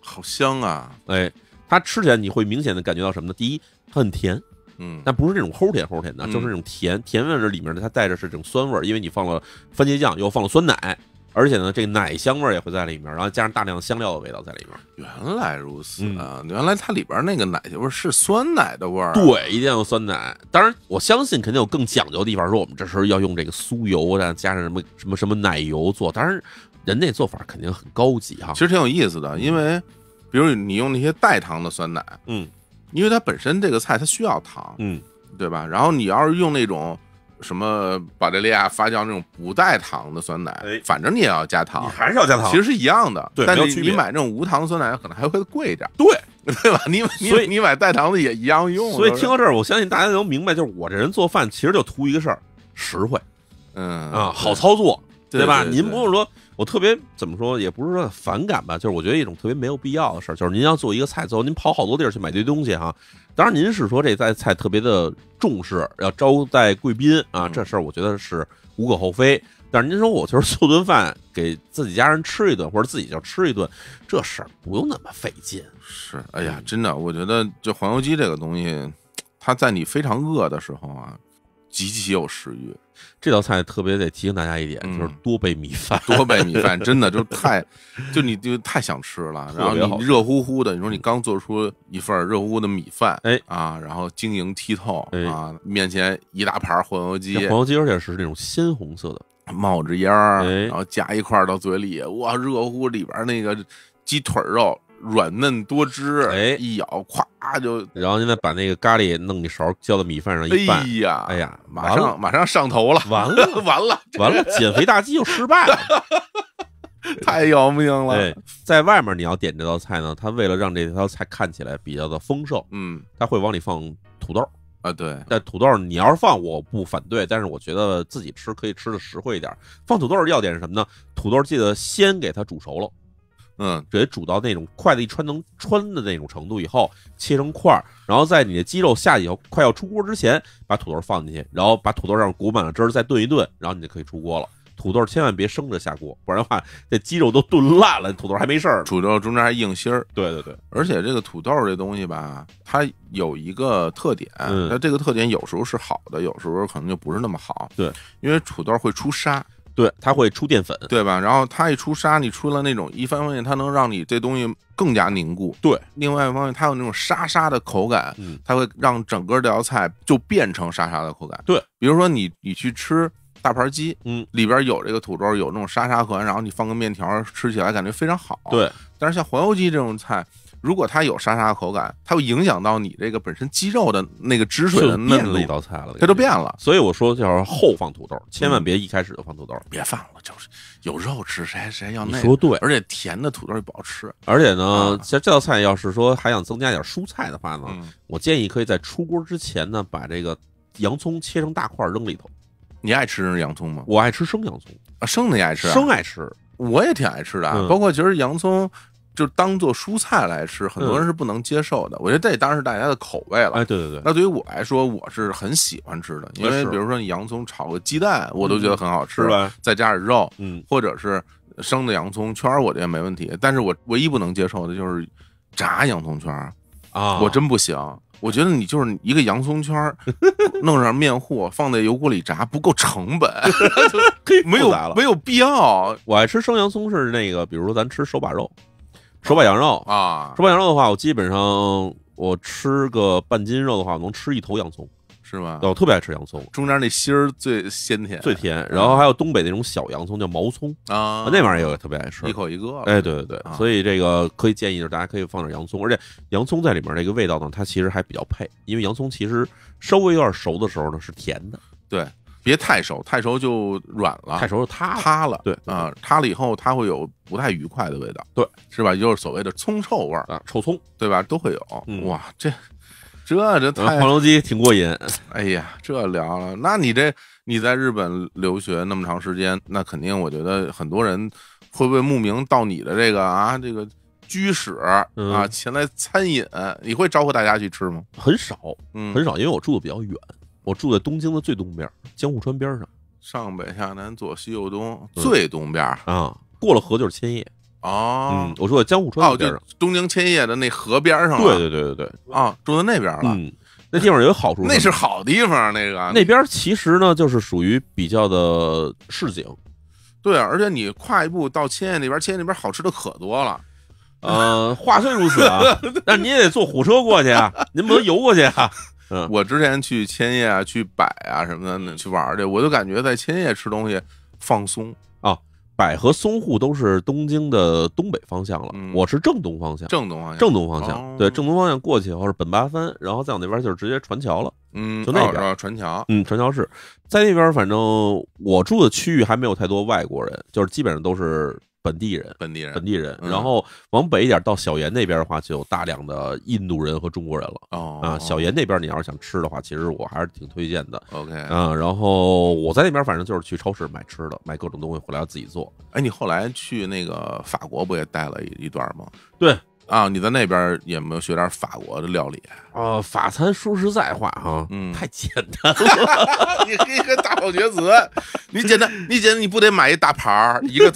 好香啊！哎，它吃起来你会明显的感觉到什么呢？第一，它很甜，嗯，但不是那种齁甜齁甜的，就是那种甜甜味这里面的，它带着是这种酸味儿，因为你放了番茄酱又放了酸奶。而且呢，这奶香味儿也会在里面，然后加上大量的香料的味道在里边。原来如此啊！原来它里边那个奶味是酸奶的味儿。对，一定要酸奶。当然，我相信肯定有更讲究的地方，说我们这时候要用这个酥油，加上什么什么什么奶油做。当然，人家做法肯定很高级哈，其实挺有意思的。因为，比如你用那些代糖的酸奶，嗯，因为它本身这个菜它需要糖，嗯，对吧？然后你要是用那种。什么保加利亚发酵那种不带糖的酸奶，哎，反正你也要加糖，还是要加糖，其实是一样的，对，但是你买那种无糖酸奶可能还会贵一点，对，对吧？你买所以你买带糖的也一样用。所以听到这儿，我相信大家能明白，就是我这人做饭其实就图一个事儿，实惠，嗯啊，好操作，对吧？您不用说。我特别怎么说，也不是说反感吧，就是我觉得一种特别没有必要的事儿，就是您要做一个菜，最后您跑好多地儿去买堆东西哈。当然，您是说这在菜特别的重视，要招待贵宾啊，这事儿我觉得是无可厚非。但是您说我就是做顿饭给自己家人吃一顿，或者自己就吃一顿，这事儿不用那么费劲。是，哎呀，真的，我觉得就黄油鸡这个东西，它在你非常饿的时候啊，极其有食欲。这道菜特别得提醒大家一点，就是多备米饭，多备米饭，真的就是太，就你就太想吃了。然后你热乎乎的，你说你刚做出一份热乎乎的米饭，哎啊，然后晶莹剔透啊，面前一大盘黄油鸡，黄油鸡而且是那种鲜红色的，冒着烟儿，然后夹一块到嘴里，哇，热乎里边那个鸡腿肉。软嫩多汁，哎，一咬，咵就，然后现在把那个咖喱弄一勺浇到米饭上，一拌，哎呀，哎呀，马上马上上头了，完了 完了完了，减肥大计就失败了，太要命了。在外面你要点这道菜呢，他为了让这道菜看起来比较的丰盛，嗯，他会往里放土豆啊，对，但土豆你要是放，我不反对，但是我觉得自己吃可以吃的实惠一点，放土豆要点是什么呢？土豆记得先给它煮熟了。嗯，给煮到那种筷子一穿能穿的那种程度以后，切成块儿，然后在你的鸡肉下去以后，快要出锅之前，把土豆放进去，然后把土豆上裹满了汁儿，再炖一炖，然后你就可以出锅了。土豆千万别生着下锅，不然的话，这鸡肉都炖烂了，土豆还没事儿，土豆中间还硬心儿。对对对，而且这个土豆这东西吧，它有一个特点，它这个特点有时候是好的，有时候可能就不是那么好。对，因为土豆会出沙。对，它会出淀粉，对吧？然后它一出沙，你出了那种一方面，它能让你这东西更加凝固；对，另外一方面，它有那种沙沙的口感，它会让整个这道菜就变成沙沙的口感。对，比如说你你去吃大盘鸡，嗯，里边有这个土豆，有那种沙沙感，然后你放个面条，吃起来感觉非常好。对，但是像黄油鸡这种菜。如果它有沙沙口感，它会影响到你这个本身鸡肉的那个汁水的嫩度。一道菜了，它就变了。所以我说，就是后放土豆，千万别一开始就放土豆，别放了，就是有肉吃，谁还谁还要那？说对。而且甜的土豆也不好吃。而且呢，像这道菜要是说还想增加点蔬菜的话呢，我建议可以在出锅之前呢，把这个洋葱切成大块扔里头。你爱吃洋葱吗？我爱吃生洋葱啊，生的也爱吃，生爱吃，我也挺爱吃的，包括其实洋葱。就当做蔬菜来吃，很多人是不能接受的。我觉得这也当是大家的口味了。哎，对对对。那对于我来说，我是很喜欢吃的，因为比如说你洋葱炒个鸡蛋，我都觉得很好吃吧。再加点肉，嗯，或者是生的洋葱圈我觉得没问题。但是我唯一不能接受的就是炸洋葱圈啊，我真不行。我觉得你就是一个洋葱圈 弄上面糊放在油锅里炸，不够成本，没有没有必要。我爱吃生洋葱是那个，比如说咱吃手把肉。手把羊肉啊，手把羊肉的话，我基本上我吃个半斤肉的话，我能吃一头洋葱，是吗？我特别爱吃洋葱，中间那芯儿最鲜甜，最甜。然后还有东北那种小洋葱，叫毛葱啊，那玩意儿也特别爱吃，一口一个。哎，对对对，所以这个可以建议就是，大家可以放点洋葱，而且洋葱在里面那个味道呢，它其实还比较配，因为洋葱其实稍微有点熟的时候呢，是甜的。对。别太熟，太熟就软了；太熟就塌塌了。对啊，塌了以后，它会有不太愉快的味道。对，是吧？就是所谓的葱臭味儿，臭葱，对吧？都会有。哇，这这这太黄楼鸡挺过瘾。哎呀，这聊了，那你这你在日本留学那么长时间，那肯定我觉得很多人会不会慕名到你的这个啊这个居室啊前来餐饮？你会招呼大家去吃吗？很少，很少，因为我住的比较远。我住在东京的最东边，江户川边上。上北下南左西右东最东边啊，过了河就是千叶啊。嗯，我住在江户川边上，东京千叶的那河边上对对对对对，啊，住在那边了。嗯，那地方有好处。那是好地方，那个那边其实呢，就是属于比较的市井。对啊，而且你跨一步到千叶那边，千叶那边好吃的可多了。呃，话虽如此啊，但是你也得坐火车过去啊，您不能游过去啊。嗯，我之前去千叶啊，去柏啊什么的去玩去，我就感觉在千叶吃东西放松啊。柏和松户都是东京的东北方向了，我是正东方向，正东方向，正东方向。对，正东方向过去以后是本八番，然后再往那边就是直接船桥了，嗯，就那边船桥，嗯，船桥市，在那边反正我住的区域还没有太多外国人，就是基本上都是。本地人，本地人，本地人。然后往北一点到小岩那边的话，就有大量的印度人和中国人了。啊，小岩那边你要是想吃的话，其实我还是挺推荐的。OK，啊，然后我在那边反正就是去超市买吃的，买各种东西回来自己做。哎，你后来去那个法国不也待了一一段吗？对。啊，你在那边有没有学点法国的料理啊？法餐说实在话哈，太简单。了。你一个大好学子，你简单，你简单，你不得买一大盘儿，一个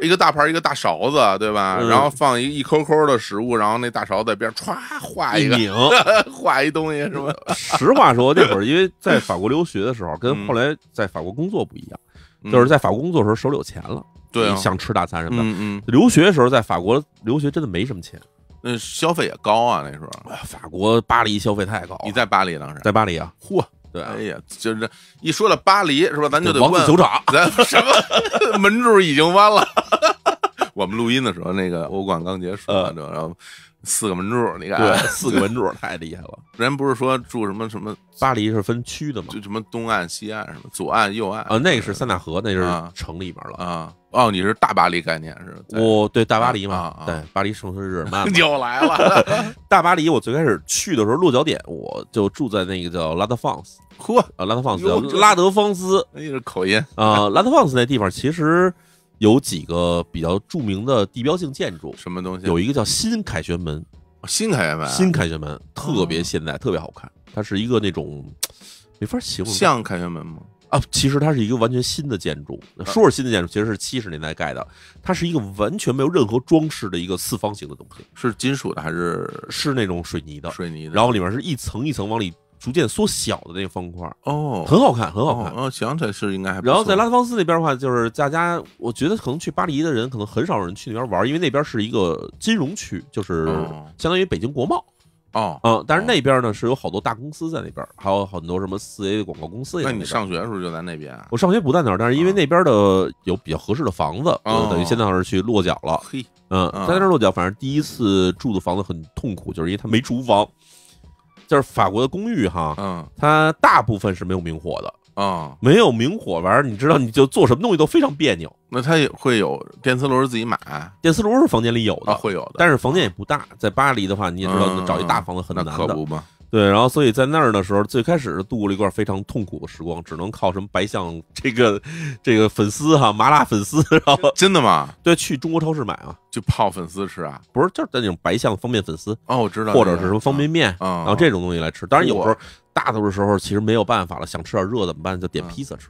一个大盘儿，一个大勺子，对吧？然后放一一抠抠的食物，然后那大勺子在边上歘，画一个，拧，画一东西是吧？实话说，那会儿因为在法国留学的时候，跟后来在法国工作不一样，就是在法国工作时候手里有钱了。对、想吃大餐什么的，嗯嗯，留学时候在法国留学真的没什么钱，那消费也高啊，那时候法国巴黎消费太高。你在巴黎当时？在巴黎啊？嚯，对，哎呀，就是一说到巴黎是吧？咱就得王子球场，咱什么门柱已经弯了。我们录音的时候，那个欧冠刚结束，然后四个门柱，你看，四个门柱太厉害了。人不是说住什么什么巴黎是分区的吗？就什么东岸、西岸什么左岸、右岸啊？那个是三大河，那就是城里边了啊。哦，你是大巴黎概念是？我对大巴黎嘛，对巴黎圣日耳曼就来了。大巴黎，我最开始去的时候落脚点，我就住在那个叫拉德方斯。嚯啊，拉德方斯，拉德芳斯，那是口音啊。拉德方斯那地方其实。有几个比较著名的地标性建筑，什么东西？有一个叫新凯旋门，新凯旋门，新凯旋门特别现代，特别好看。它是一个那种没法形容，像凯旋门吗？啊，其实它是一个完全新的建筑。说是新的建筑，其实是七十年代盖的。它是一个完全没有任何装饰的一个四方形的东西，是金属的还是是那种水泥的水泥？然后里面是一层一层往里。逐渐缩小的那个方块儿哦，很好看，很好看嗯，想起来是应该还。然后在拉方斯那边的话，就是大家我觉得可能去巴黎的人可能很少人去那边玩，因为那边是一个金融区，就是相当于北京国贸哦。嗯，但是那边呢是有好多大公司在那边，还有很多什么四 A 广告公司。那你上学的时候就在那边？我上学不在那儿，但是因为那边的有比较合适的房子，就等于现在是去落脚了。嘿，嗯，在那儿落脚，反正第一次住的房子很痛苦，就是因为它没厨房。就是法国的公寓哈，嗯，它大部分是没有明火的啊，没有明火，玩，你知道，你就做什么东西都非常别扭。那它也会有电磁炉，自己买，电磁炉是房间里有的，会有的。但是房间也不大，在巴黎的话，你也知道，找一大房子很难的，可不嘛。对，然后所以，在那儿的时候，最开始是度过了一段非常痛苦的时光，只能靠什么白象这个这个粉丝哈，麻辣粉丝，然后真的吗？对，去中国超市买啊，就泡粉丝吃啊，不是就是在那种白象方便粉丝哦，我知道，或者是什么方便面啊，然后这种东西来吃。当然有时候，大多数时候其实没有办法了，想吃点热怎么办？就点披萨吃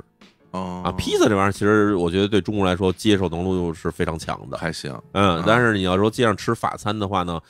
啊。啊，披萨这玩意儿其实我觉得对中国来说接受能力又是非常强的，还行。嗯，但是你要说街上吃法餐的话呢？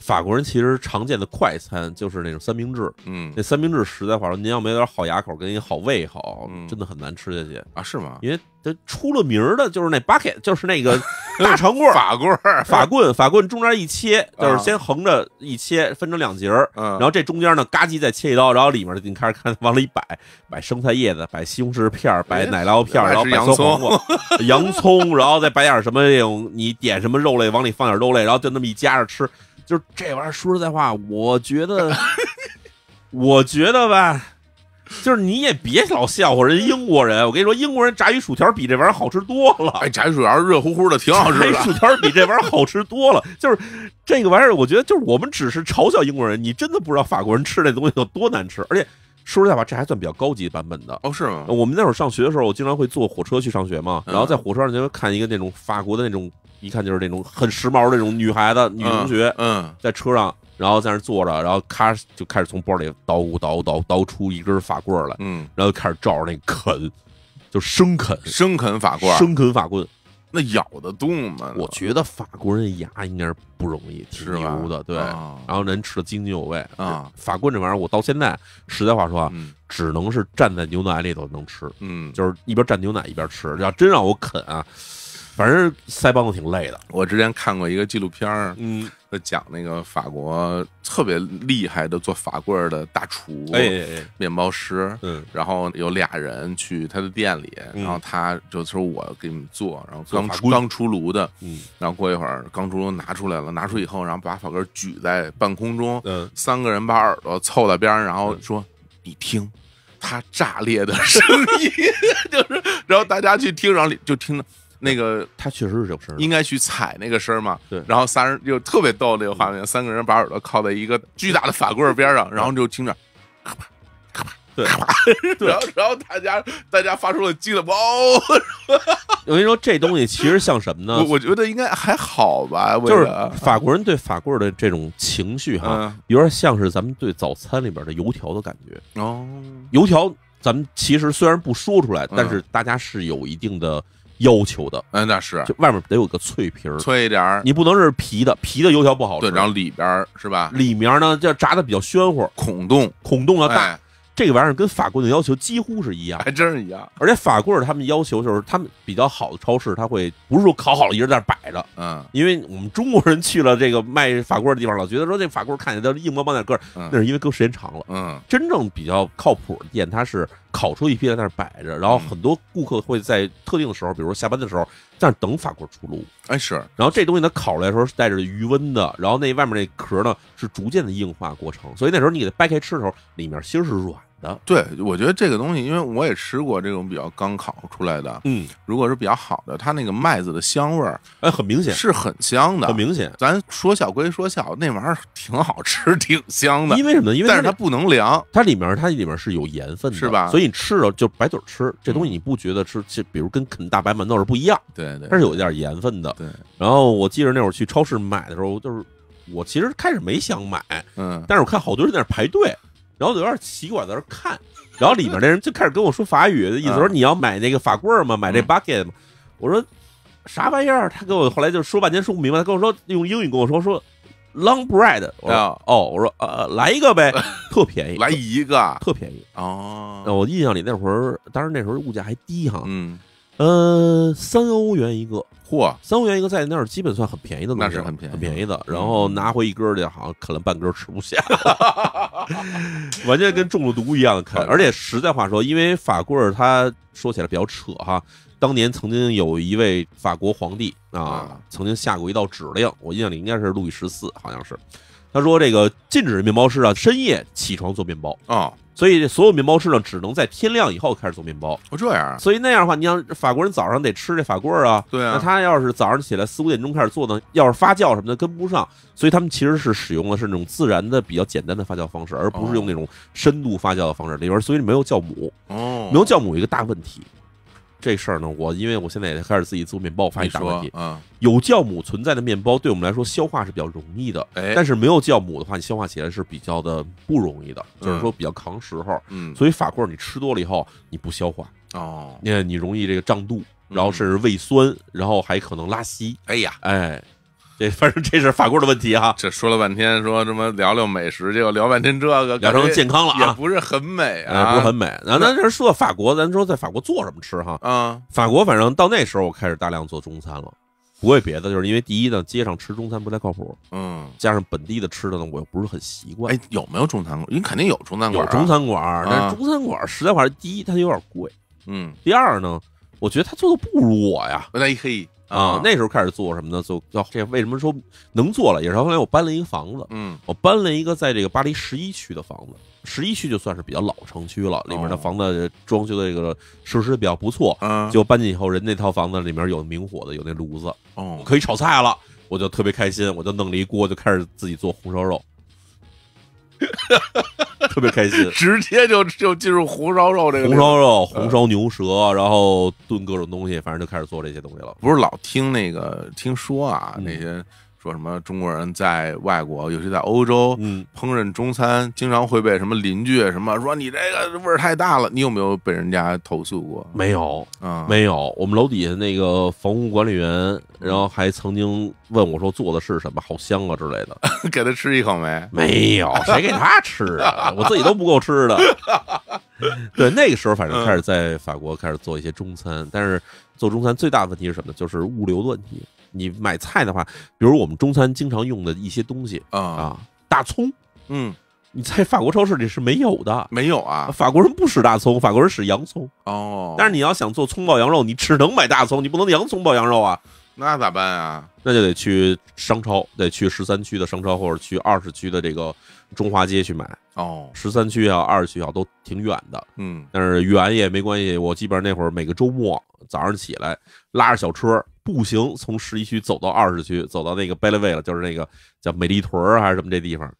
法国人其实常见的快餐就是那种三明治，嗯，那三明治实在话说，您要没点好牙口跟一好胃，口，真的很难吃下去啊？是吗？因为它出了名的就是那 bucket，就是那个 大长棍，法棍，法棍，法棍中间一切，就是先横着一切分成两截，嗯，然后这中间呢，嘎叽再切一刀，然后里面就开始看往里摆，摆生菜叶子，摆西红柿片，摆奶酪片，然后摆洋葱，洋葱，然后再摆点什么那种，你点什么肉类往里放点肉类，然后就那么一夹着吃。就是这玩意儿，说实在话，我觉得，我觉得吧，就是你也别老笑话人英国人。我跟你说，英国人炸鱼薯条比这玩意儿好吃多了。炸鱼薯条热乎乎的，挺好吃的。薯条比这玩意儿好吃多了。就是这个玩意儿，我觉得就是我们只是嘲笑英国人。你真的不知道法国人吃这东西有多难吃，而且。说实在话，这还算比较高级版本的哦。是吗？我们那会儿上学的时候，我经常会坐火车去上学嘛。然后在火车上就会看一个那种法国的那种，一看就是那种很时髦那种女孩子，女同学。嗯，在车上，然后在那坐着，然后咔就开始从包里捣鼓捣捣，捣出一根法棍来。嗯，然后开始照着那啃，就生啃，生啃法棍，生啃法棍。那咬得动吗？我觉得法国人牙应该是不容易吃牛的，对。然后人吃的津津有味啊。法国这玩意儿，我到现在实在话说啊，只能是蘸在牛奶里头能吃，嗯，就是一边蘸牛奶一边吃。要真让我啃啊！反正腮帮子挺累的。我之前看过一个纪录片儿，嗯，讲那个法国特别厉害的做法棍儿的大厨，哎，面包师，嗯，然后有俩人去他的店里，然后他就说：“我给你们做，然后刚刚出炉的，嗯，然后过一会儿刚出炉拿出来了，拿出以后，然后把法棍举在半空中，嗯，三个人把耳朵凑在边儿，然后说：你听，它炸裂的声音，就是，然后大家去听，然后就听着。”那个 他确实是有声，应该去踩那个声嘛。对，然后仨人就特别逗那个画面，三个人把耳朵靠在一个巨大的法棍边上，然后就听着咔啪咔啪对，然后然后大家大家发出了鸡的哦。我跟你说，这东西其实像什么呢？我我觉得应该还好吧，就是法国人对法棍的这种情绪哈，有点像是咱们对早餐里边的油条的感觉哦。油条咱们其实虽然不说出来，但是大家是有一定的。要求的，哎，那是就外面得有个脆皮儿，脆一点儿，你不能是皮的，皮的油条不好吃。对，然后里边儿是吧？里面呢，就炸的比较喧乎，孔洞，孔洞要大。这个玩意儿跟法棍的要求几乎是一样，还真是一样。而且法棍他们要求就是，他们比较好的超市，他会不是说烤好了一直在那摆着，嗯，因为我们中国人去了这个卖法棍的地方，老觉得说这法棍看起来都硬邦邦的个儿，那是因为搁时间长了，嗯，真正比较靠谱的店，它是烤出一批在那摆着，然后很多顾客会在特定的时候，比如说下班的时候，在等法棍出炉，哎是。然后这东西它烤出来时候是带着余温的，然后那外面那壳呢是逐渐的硬化过程，所以那时候你给它掰开吃的时候，里面心是软。对，我觉得这个东西，因为我也吃过这种比较刚烤出来的，嗯，如果是比较好的，它那个麦子的香味儿，哎，很明显，是很香的，很明显。咱说笑归说笑，那玩意儿挺好吃，挺香的。因为什么？因为但是它不能凉，它里面它里面是有盐分的，是吧？所以你吃了就白嘴吃，这东西你不觉得吃，就比如跟啃大白馒头是不一样，对对，它是有一点盐分的。对。然后我记着那会儿去超市买的时候，就是我其实开始没想买，嗯，但是我看好多人在那排队。然后就有点奇怪，在那看，然后里面那人就开始跟我说法语，意思说你要买那个法棍吗？买这 bucket 吗？我说啥玩意儿？他跟我后来就说半天说不明白，他跟我说用英语跟我说说 long bread 啊，哦，我说呃来一个呗，特便宜，来一个，特便宜哦。我印象里那会儿，当时那时候物价还低哈，嗯。呃，三欧元一个，嚯，三欧元一个，在那儿基本算很便宜的了，那是很便宜很便宜的。然后拿回一根儿去，好像啃了半根吃不下，完全跟中了毒一样啃。而且实在话说，因为法棍儿，它说起来比较扯哈。当年曾经有一位法国皇帝啊，曾经下过一道指令，我印象里应该是路易十四，好像是。他说这个禁止面包师啊，深夜起床做面包啊。所以所有面包师呢，只能在天亮以后开始做面包。哦，这样。所以那样的话，你像法国人早上得吃这法棍儿啊。对啊。那他要是早上起来四五点钟开始做呢，要是发酵什么的跟不上，所以他们其实是使用的是那种自然的比较简单的发酵方式，而不是用那种深度发酵的方式里边。所以没有酵母。哦。没有酵母一个大问题。这事儿呢，我因为我现在也开始自己做面包，我发现一大问题，嗯，有酵母存在的面包对我们来说消化是比较容易的，哎，但是没有酵母的话，你消化起来是比较的不容易的，就是说比较扛时候，嗯，所以法棍你吃多了以后你不消化哦，你你容易这个胀肚，然后甚至胃酸，然后还可能拉稀，哎呀，哎。这反正这是法国的问题哈，这说了半天说什么聊聊美食，结果聊半天这个聊成健康了啊，不是很美啊，不是很美。那咱就说到法国，咱说在法国做什么吃哈？啊，法国反正到那时候我开始大量做中餐了，不为别的，就是因为第一呢，街上吃中餐不太靠谱，嗯，加上本地的吃的呢，我又不是很习惯。哎，有没有中餐馆？你肯定有中餐馆，有中餐馆，但是中餐馆实在话，第一它有点贵，嗯，第二呢，我觉得他做的不如我呀。那你可以。啊，那时候开始做什么呢？做要这为什么说能做了？也是后来我搬了一个房子，嗯，我搬了一个在这个巴黎十一区的房子，十一区就算是比较老城区了，里面的房子装修的这个设施比较不错，嗯，就搬进以后，人那套房子里面有明火的，有那炉子，哦，可以炒菜了，我就特别开心，我就弄了一锅，就开始自己做红烧肉。特别开心，直接就就进入红烧肉这个。红烧肉、红烧牛舌，然后炖各种东西，反正就开始做这些东西了。不是老听那个听说啊，那些。说什么中国人在外国，尤其在欧洲，嗯，烹饪中餐经常会被什么邻居什么说你这个味儿太大了，你有没有被人家投诉过？没有嗯，没有。我们楼底下那个房屋管理员，然后还曾经问我说做的是什么，好香啊之类的。给他吃一口没？没有，谁给他吃啊？我自己都不够吃的。对，那个时候反正开始在法国开始做一些中餐，但是做中餐最大的问题是什么？就是物流的问题。你买菜的话，比如我们中餐经常用的一些东西啊，大葱，嗯，你在法国超市里是没有的，没有啊。法国人不使大葱，法国人使洋葱。哦，但是你要想做葱爆羊肉，你只能买大葱，你不能洋葱爆羊肉啊。那咋办啊？那就得去商超，得去十三区的商超，或者去二十区的这个中华街去买。哦，十三区啊，二十区啊，都挺远的。嗯，但是远也没关系，我基本上那会儿每个周末早上起来拉着小车。步行从十一区走到二十区，走到那个 Belle v 了，就是那个叫美丽屯还是什么这地方。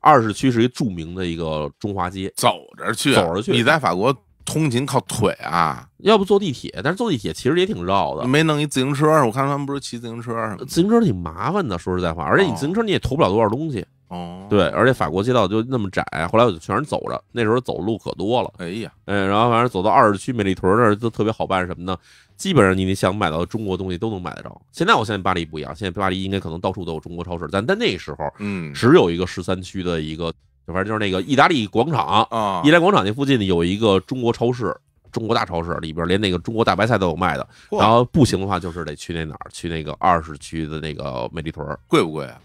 二十区是一著名的一个中华街，走着去，走着去。你在法国通勤靠腿啊？要不坐地铁？但是坐地铁其实也挺绕的。没弄一自行车？我看他们不是骑自行车？自行车挺麻烦的，说实在话，而且你自行车你也驮不了多少东西。哦，对，而且法国街道就那么窄。后来我就全是走着，那时候走路可多了。哎呀，嗯，然后反正走到二十区美丽屯那儿都特别好办，什么呢？基本上你你想买到中国东西都能买得着。现在我现在巴黎不一样，现在巴黎应该可能到处都有中国超市。但但那个时候，嗯，只有一个十三区的一个，反正就是那个意大利广场啊，意大利广场那附近有一个中国超市，中国大超市里边连那个中国大白菜都有卖的。然后步行的话，就是得去那哪儿，去那个二十区的那个美丽屯儿。贵不贵啊？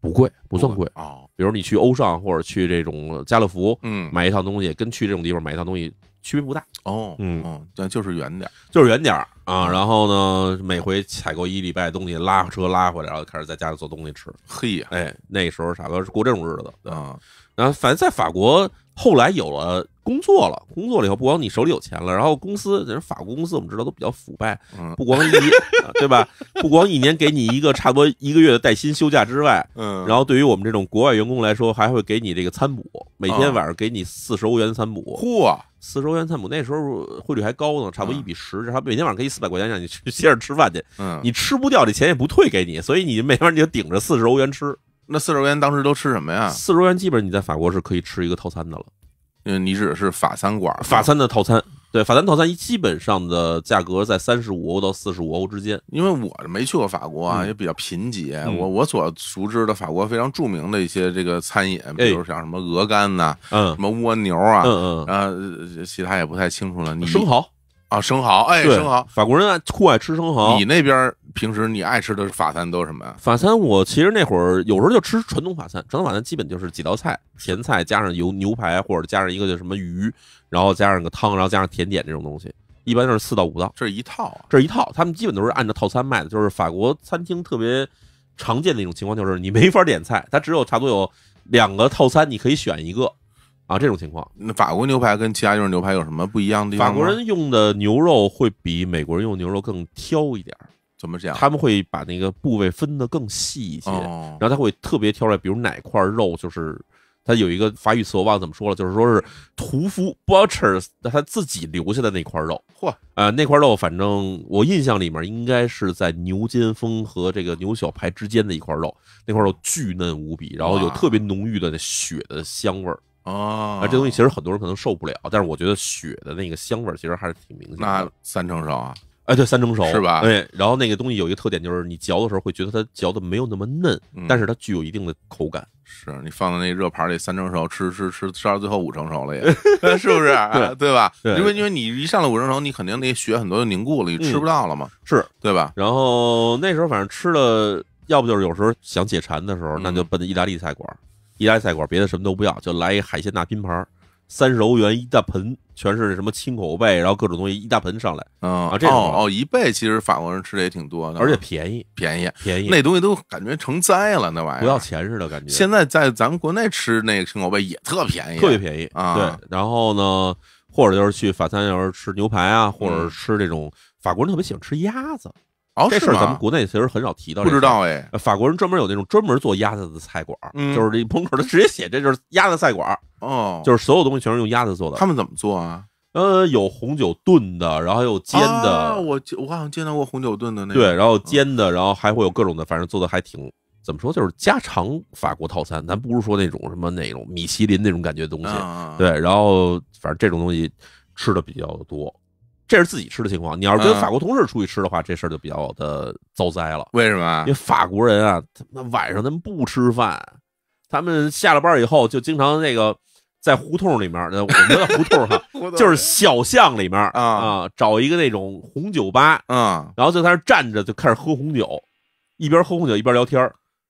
不贵，不算贵啊。比如你去欧尚或者去这种家乐福，嗯，买一套东西，跟去这种地方买一套东西。区别不大哦，嗯，对，就是远点儿，就是远点儿啊。然后呢，每回采购一礼拜东西，拉车拉回来，然后开始在家里做东西吃。嘿，哎，那时候傻哥是过这种日子啊。然后，反正，在法国后来有了工作了，工作了以后，不光你手里有钱了，然后公司，人法国公司，我们知道都比较腐败，不光一，对吧？不光一年给你一个差不多一个月的带薪休假之外，然后对于我们这种国外员工来说，还会给你这个餐补，每天晚上给你四十欧元餐补。嚯！四十欧元餐补那时候汇率还高呢，差不多一比十，差不多每天晚上给你四百块钱，让你去 接着吃饭去。嗯，你吃不掉这钱也不退给你，所以你每天你就顶着四十欧元吃。那四十欧元当时都吃什么呀？四十欧元基本上你在法国是可以吃一个套餐的了。嗯，你指的是法餐馆，法餐的套餐。对法餐套餐，一基本上的价格在三十五欧到四十五欧之间。因为我没去过法国啊，也比较贫瘠。我我所熟知的法国非常著名的一些这个餐饮，比如像什么鹅肝呐，嗯，什么蜗牛啊，嗯嗯，啊，其他也不太清楚了。你生蚝。啊，生蚝，哎，生蚝，法国人酷爱吃生蚝。你那边平时你爱吃的法餐都是什么呀？法餐我其实那会儿有时候就吃传统法餐，传统法餐基本就是几道菜，甜菜加上油牛排，或者加上一个叫什么鱼，然后加上个汤，然后加上甜点这种东西，一般就是四到五道，这是一套，这是一套，他们基本都是按照套餐卖的，就是法国餐厅特别常见的一种情况，就是你没法点菜，他只有差不多有两个套餐，你可以选一个。啊，这种情况，那法国牛排跟其他地方牛排有什么不一样的？地方？法国人用的牛肉会比美国人用牛肉更挑一点儿，怎么讲？他们会把那个部位分得更细一些，然后他会特别挑出来，比如哪块肉就是他有一个法语词，我忘了怎么说了，就是说是屠夫 butchers，他自己留下的那块肉。嚯，啊，那块肉，反正我印象里面应该是在牛肩峰和这个牛小排之间的一块肉，那块肉巨嫩无比，然后有特别浓郁的那血的香味儿。哦，这东西其实很多人可能受不了，但是我觉得血的那个香味儿其实还是挺明显的。那三成熟啊，哎，对，三成熟是吧？对，然后那个东西有一个特点，就是你嚼的时候会觉得它嚼的没有那么嫩，但是它具有一定的口感。是你放在那热盘里三成熟吃吃吃吃到最后五成熟了也，是不是？对对吧？因为因为你一上来五成熟，你肯定那血很多就凝固了，你吃不到了嘛。是对吧？然后那时候反正吃的，要不就是有时候想解馋的时候，那就奔意大利菜馆。大利菜馆，别的什么都不要，就来一海鲜大拼盘，三十欧元一大盆，全是那什么青口贝，然后各种东西一大盆上来。嗯啊，这种哦，一贝其实法国人吃的也挺多，的，而且便宜，便宜，便宜。那东西都感觉成灾了，那玩意儿不要钱似的，感觉。现在在咱们国内吃那个青口贝也特便宜，特别便宜啊。对，然后呢，或者就是去法餐，要是吃牛排啊，或者吃这种法国人特别喜欢吃鸭子。哦，这事咱们国内其实很少提到。不知道哎，法国人专门有那种专门做鸭子的菜馆，就是这门口的直接写这就是鸭子菜馆。哦，就是所有东西全是用鸭子做的。他们怎么做啊？呃，有红酒炖的，然后有煎的。我我好像见到过红酒炖的那个。对，然后煎的，然后还会有各种的，反正做的还挺怎么说，就是家常法国套餐。咱不是说那种什么那种米其林那种感觉东西。对，然后反正这种东西吃的比较多。这是自己吃的情况。你要是跟法国同事出去吃的话，这事儿就比较的遭灾了。为什么？因为法国人啊，他们晚上他们不吃饭，他们下了班以后就经常那个在胡同里面，我们的胡同哈，就是小巷里面啊，找一个那种红酒吧啊，然后就在那站着就开始喝红酒，一边喝红酒一边聊天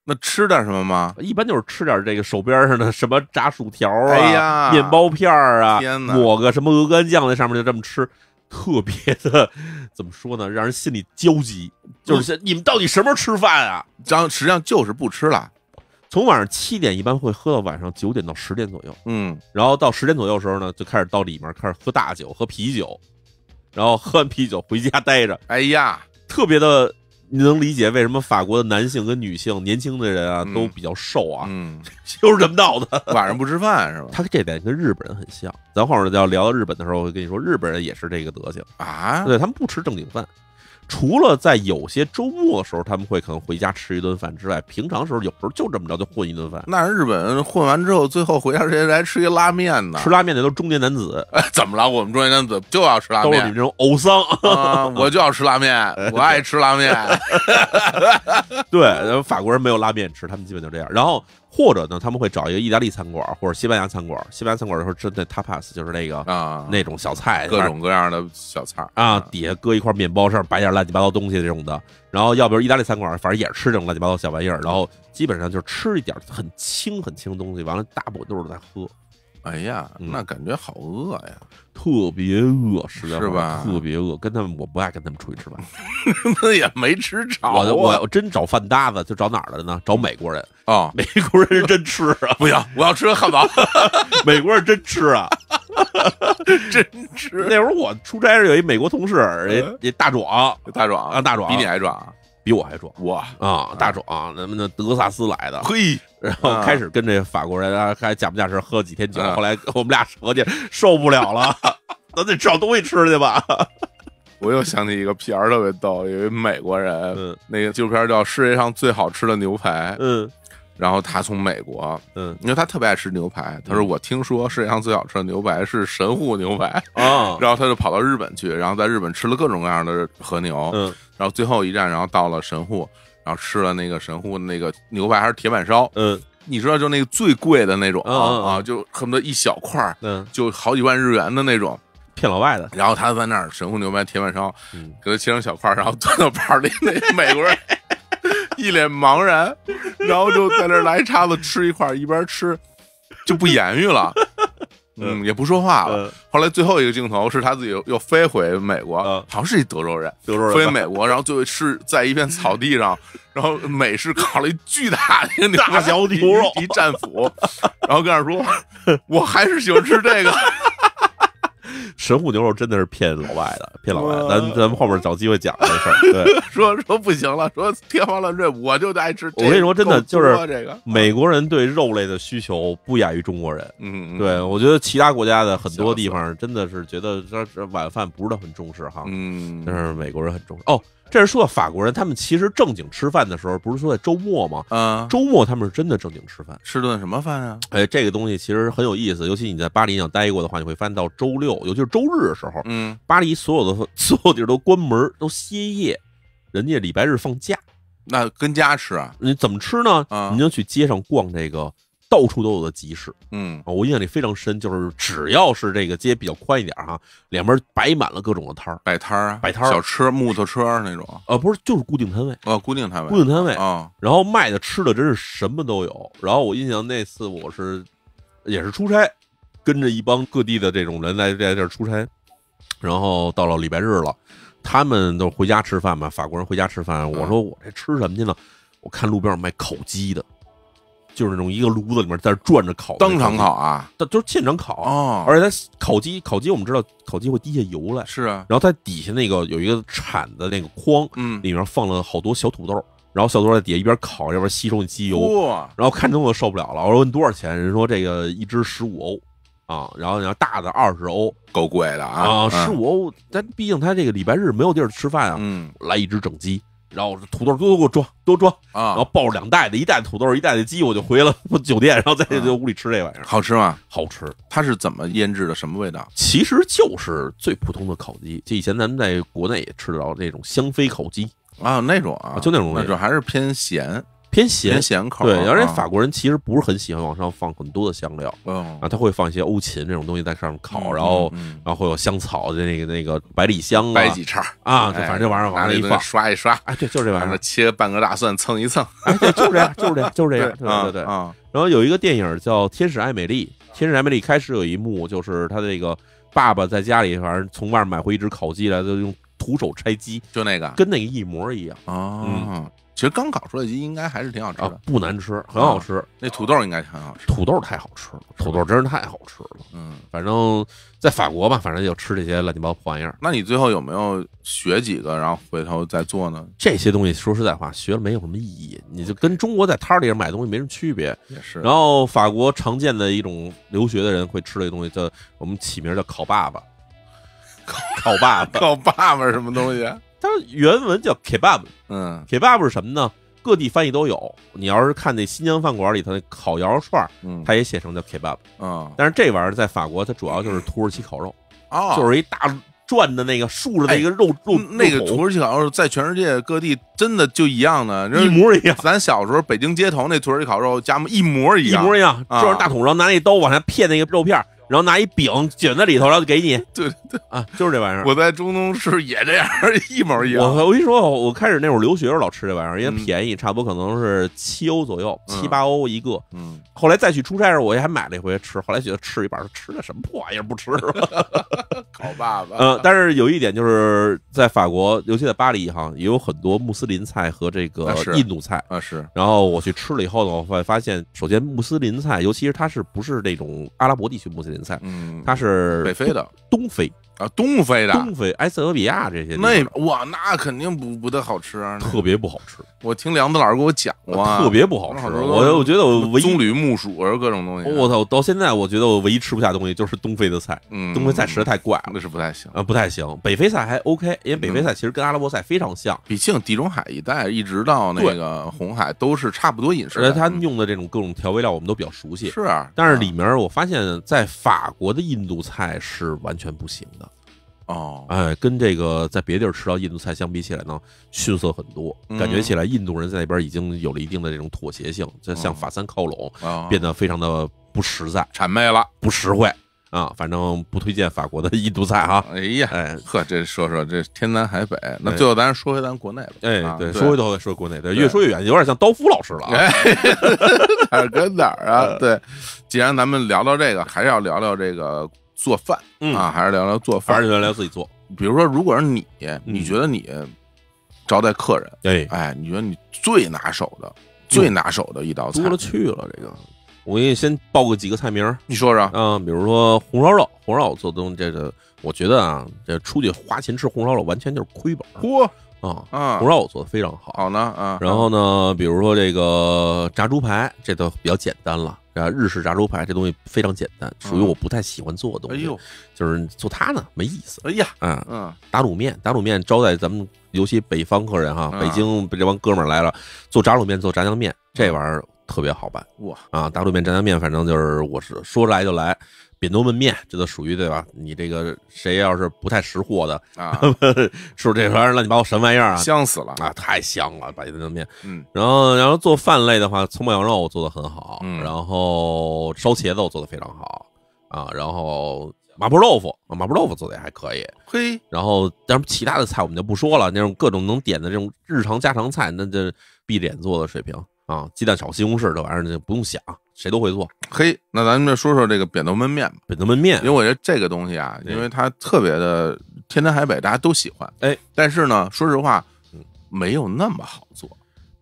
那吃点什么吗？一般就是吃点这个手边上的什么炸薯条啊、面包片啊，抹个什么鹅肝酱在上面，就这么吃。特别的，怎么说呢？让人心里焦急，就是你们到底什么时候吃饭啊？张实际上就是不吃了，从晚上七点一般会喝到晚上九点到十点左右，嗯，然后到十点左右时候呢，就开始到里面开始喝大酒，喝啤酒，然后喝完啤酒回家待着。哎呀，特别的。你能理解为什么法国的男性跟女性年轻的人啊都比较瘦啊？嗯，就是这么闹的，晚上不吃饭是吧？他这点跟日本人很像，咱后面要聊到日本的时候，我跟你说，日本人也是这个德行啊，对他们不吃正经饭。除了在有些周末的时候他们会可能回家吃一顿饭之外，平常时候有时候就这么着就混一顿饭。那日本混完之后，最后回家之前来吃一拉面呢？吃拉面的都是中年男子。怎么了？我们中年男子就要吃拉面。是你这种偶丧，我就要吃拉面，我爱吃拉面。对，然后法国人没有拉面吃，他们基本就这样。然后。或者呢，他们会找一个意大利餐馆，或者西班牙餐馆。西班牙餐馆的时候，吃那 tapas，就是那个啊，那种小菜，各种各样的小菜啊，底下搁一块面包上，摆点乱七八糟东西这种的。然后要不是意大利餐馆，反正也是吃这种乱七八糟小玩意儿。然后基本上就是吃一点很轻很轻的东西，完了大部分都是在喝。哎呀，那感觉好饿呀，特别饿，实在是吧？特别饿，跟他们我不爱跟他们出去吃饭，那也没吃着。我我真找饭搭子就找哪儿了呢？找美国人啊！美国人真吃啊！不行，我要吃个汉堡。美国人真吃啊，真吃。那会儿我出差时有一美国同事，人大壮，大壮啊，大壮比你还壮。比我还壮哇啊大壮，咱们的德萨斯来的嘿，然后开始跟这法国人啊，还假不假式喝几天酒，后来我们俩合计受不了了，咱得找东西吃去吧。我又想起一个片儿特别逗，有一美国人，那个纪录片叫《世界上最好吃的牛排》。嗯。然后他从美国，嗯，因为他特别爱吃牛排，他说我听说世界上最好吃的牛排是神户牛排啊，然后他就跑到日本去，然后在日本吃了各种各样的和牛，嗯，然后最后一站，然后到了神户，然后吃了那个神户那个牛排，还是铁板烧，嗯，你知道就那个最贵的那种啊啊，就恨不得一小块，嗯，就好几万日元的那种骗老外的，然后他在那儿神户牛排铁板烧，嗯，给他切成小块，然后端到盘里，那美国人。一脸茫然，然后就在那来一叉子吃一块，一边吃就不言语了，嗯，也不说话了。后来最后一个镜头是他自己又飞回美国，好像是一德州人，德州飞美国，然后最后是在一片草地上，然后美式烤了一巨大的牛大小腿肉一战斧，然后跟他说：“我还是喜欢吃这个。神户牛肉真的是骗老外的，骗老外，咱咱们后面找机会讲这事儿。对，说说不行了，说天花乱坠，我就爱吃。我跟你说，真的就是美国人对肉类的需求不亚于中国人。嗯，对，我觉得其他国家的很多地方真的是觉得这是晚饭不是很重视哈。嗯，但是美国人很重视哦。这是说法国人，他们其实正经吃饭的时候，不是说在周末吗？周末他们是真的正经吃饭，吃顿什么饭啊？哎，这个东西其实很有意思，尤其你在巴黎想待过的话，你会发现到周六，尤其是周日的时候，嗯，巴黎所有的 所有地儿都关门，都歇业，人家礼拜日放假，那跟家吃啊？你怎么吃呢？你就去街上逛这个。到处都有的集市，嗯，我印象里非常深，就是只要是这个街比较宽一点哈，两边摆满了各种的摊儿，摆摊儿，摆摊儿，小吃、木头车那种，呃，不是，就是固定摊位，呃，固定摊位，固定摊位啊。然后卖的吃的真是什么都有。然后我印象那次我是，也是出差，跟着一帮各地的这种人在在这儿出差，然后到了礼拜日了，他们都回家吃饭嘛，法国人回家吃饭。我说我这吃什么去呢？我看路边卖烤鸡的。就是那种一个炉子里面在那转着烤，当场烤啊，它就是现场烤啊，而且它烤鸡烤鸡我们知道烤鸡会滴下油来，是啊，然后它底下那个有一个铲子那个筐，嗯，里面放了好多小土豆，然后小土豆在底下一边烤一边吸收你鸡油，哇，然后看中了受不了了，我说多少钱？人说这个一只十五欧啊，然后你要大的二十欧，够贵的啊，十五欧，但毕竟他这个礼拜日没有地儿吃饭啊，嗯，来一只整鸡。然后我说土豆都给我装，多装啊！然后抱着两袋子，一袋土豆，一袋的鸡，我就回了酒店，然后在在屋里吃这玩意儿，好吃吗？好吃。它是怎么腌制的？什么味道？其实就是最普通的烤鸡，就以前咱们在国内也吃得到那种香妃烤鸡啊，那种啊，就那种味就还是偏咸。偏咸咸口，对，而且法国人其实不是很喜欢往上放很多的香料，啊，他会放一些欧芹这种东西在上面烤，然后然后会有香草的那个那个百里香啊，掰几叉啊，反正这玩意儿往了一放，刷一刷，哎，对，就是这玩意儿，切半个大蒜蹭一蹭，哎，对，就是这样，就是这样，就是这样，对对对啊。然后有一个电影叫《天使爱美丽》，《天使爱美丽》开始有一幕就是他那个爸爸在家里，反正从外面买回一只烤鸡来，就用徒手拆鸡，就那个跟那个一模一样啊。其实刚烤出来的鸡应该还是挺好吃的，不难吃，很好吃。那土豆应该很好吃，土豆太好吃了，土豆真是太好吃了。嗯，反正在法国吧，反正就吃这些乱七八糟玩意儿。那你最后有没有学几个，然后回头再做呢？这些东西说实在话，学了没有什么意义，你就跟中国在摊儿里买东西没什么区别。也是。然后法国常见的一种留学的人会吃的东西，叫我们起名叫烤爸爸。烤爸爸，烤爸爸是什么东西？它原文叫 kebab，嗯，kebab 是什么呢？各地翻译都有。你要是看那新疆饭馆里头那烤羊肉串，嗯，它也写成叫 kebab，嗯。但是这玩意儿在法国，它主要就是土耳其烤肉，啊，就是一大转的那个竖着的一个肉肉那个土耳其烤肉，在全世界各地真的就一样的，一模一样。咱小时候北京街头那土耳其烤肉，家一模一样，一模一样，就是大桶，然后拿一刀往下片那个肉片。然后拿一饼卷在里头，然后给你。对对啊，就是这玩意儿。我在中东是也这样，一模一样。我我跟你说，我开始那会儿留学时候老吃这玩意儿，因为便宜，差不多可能是七欧左右，七八欧一个。嗯。后来再去出差时候，我也还买了一回吃。后来觉得吃一把，吃的什么破玩意儿，不吃了。烤爸爸。嗯，但是有一点就是在法国，尤其在巴黎哈，也有很多穆斯林菜和这个印度菜啊。是。然后我去吃了以后呢，我发发现，首先穆斯林菜，尤其是它是不是那种阿拉伯地区穆斯林。比赛，嗯，他是北非的，东非。啊，东非的东非，埃塞俄比亚这些那哇，那肯定不不得好吃，啊，特别不好吃。我听梁子老师给我讲过，特别不好吃。我我觉得我棕榈木薯啊，各种东西。我操！到现在我觉得我唯一吃不下东西就是东非的菜。嗯，东非菜实在太怪了，那是不太行啊，不太行。北非菜还 OK，因为北非菜其实跟阿拉伯菜非常像，毕竟地中海一带一直到那个红海都是差不多饮食。且他用的这种各种调味料我们都比较熟悉。是，啊。但是里面我发现，在法国的印度菜是完全不行的。哦，哎，跟这个在别地儿吃到印度菜相比起来呢，逊色很多，感觉起来印度人在那边已经有了一定的这种妥协性，就向法餐靠拢，变得非常的不实在，谄媚了，不实惠啊，反正不推荐法国的 印度菜哈。哎呀，哎，呵，这说说这天南海北，那最后咱说回咱国内吧。哎，对，说回头再说国内，越说越远，有点像刀夫老师了。哪儿跟哪儿啊？对，既然咱们聊到这个，还是要聊聊这个。做饭啊，还是聊聊做饭，还是聊聊自己做。比如说，如果是你，你觉得你招待客人，哎哎，你觉得你最拿手的、最拿手的一道菜多了去了。这个，我给你先报个几个菜名，你说说嗯，比如说红烧肉，红烧肉做东西，这个我觉得啊，这出去花钱吃红烧肉完全就是亏本。嚯！啊红烧肉做的非常好，好呢啊。然后呢，比如说这个炸猪排，这都比较简单了啊。日式炸猪排这东西非常简单，属于我不太喜欢做的东西，就是做它呢没意思。哎呀，嗯嗯，打卤面，打卤面招待咱们，尤其北方客人哈，北京这帮哥们儿来了，做炸卤面，做炸酱面，这玩意儿特别好办哇啊！打卤面、炸酱面，反正就是我是说来就来。扁豆焖面，这都属于对吧？你这个谁要是不太识货的啊，吃这玩意乱七八糟什么玩意儿啊？香死了啊！太香了，扁豆焖面。嗯，然后然后做饭类的话，葱爆羊肉我做的很好，嗯，然后烧茄子我做的非常好啊，然后麻婆豆腐，麻婆豆腐做的也还可以，嘿。然后，但是其他的菜我们就不说了，那种各种能点的这种日常家常菜，那就必点做的水平啊。鸡蛋炒西红柿这玩意儿就不用想。谁都会做，嘿，那咱们就说说这个扁豆焖面吧。扁豆焖面，因为我觉得这个东西啊，因为它特别的，天南海北大家都喜欢。哎，但是呢，说实话，没有那么好做。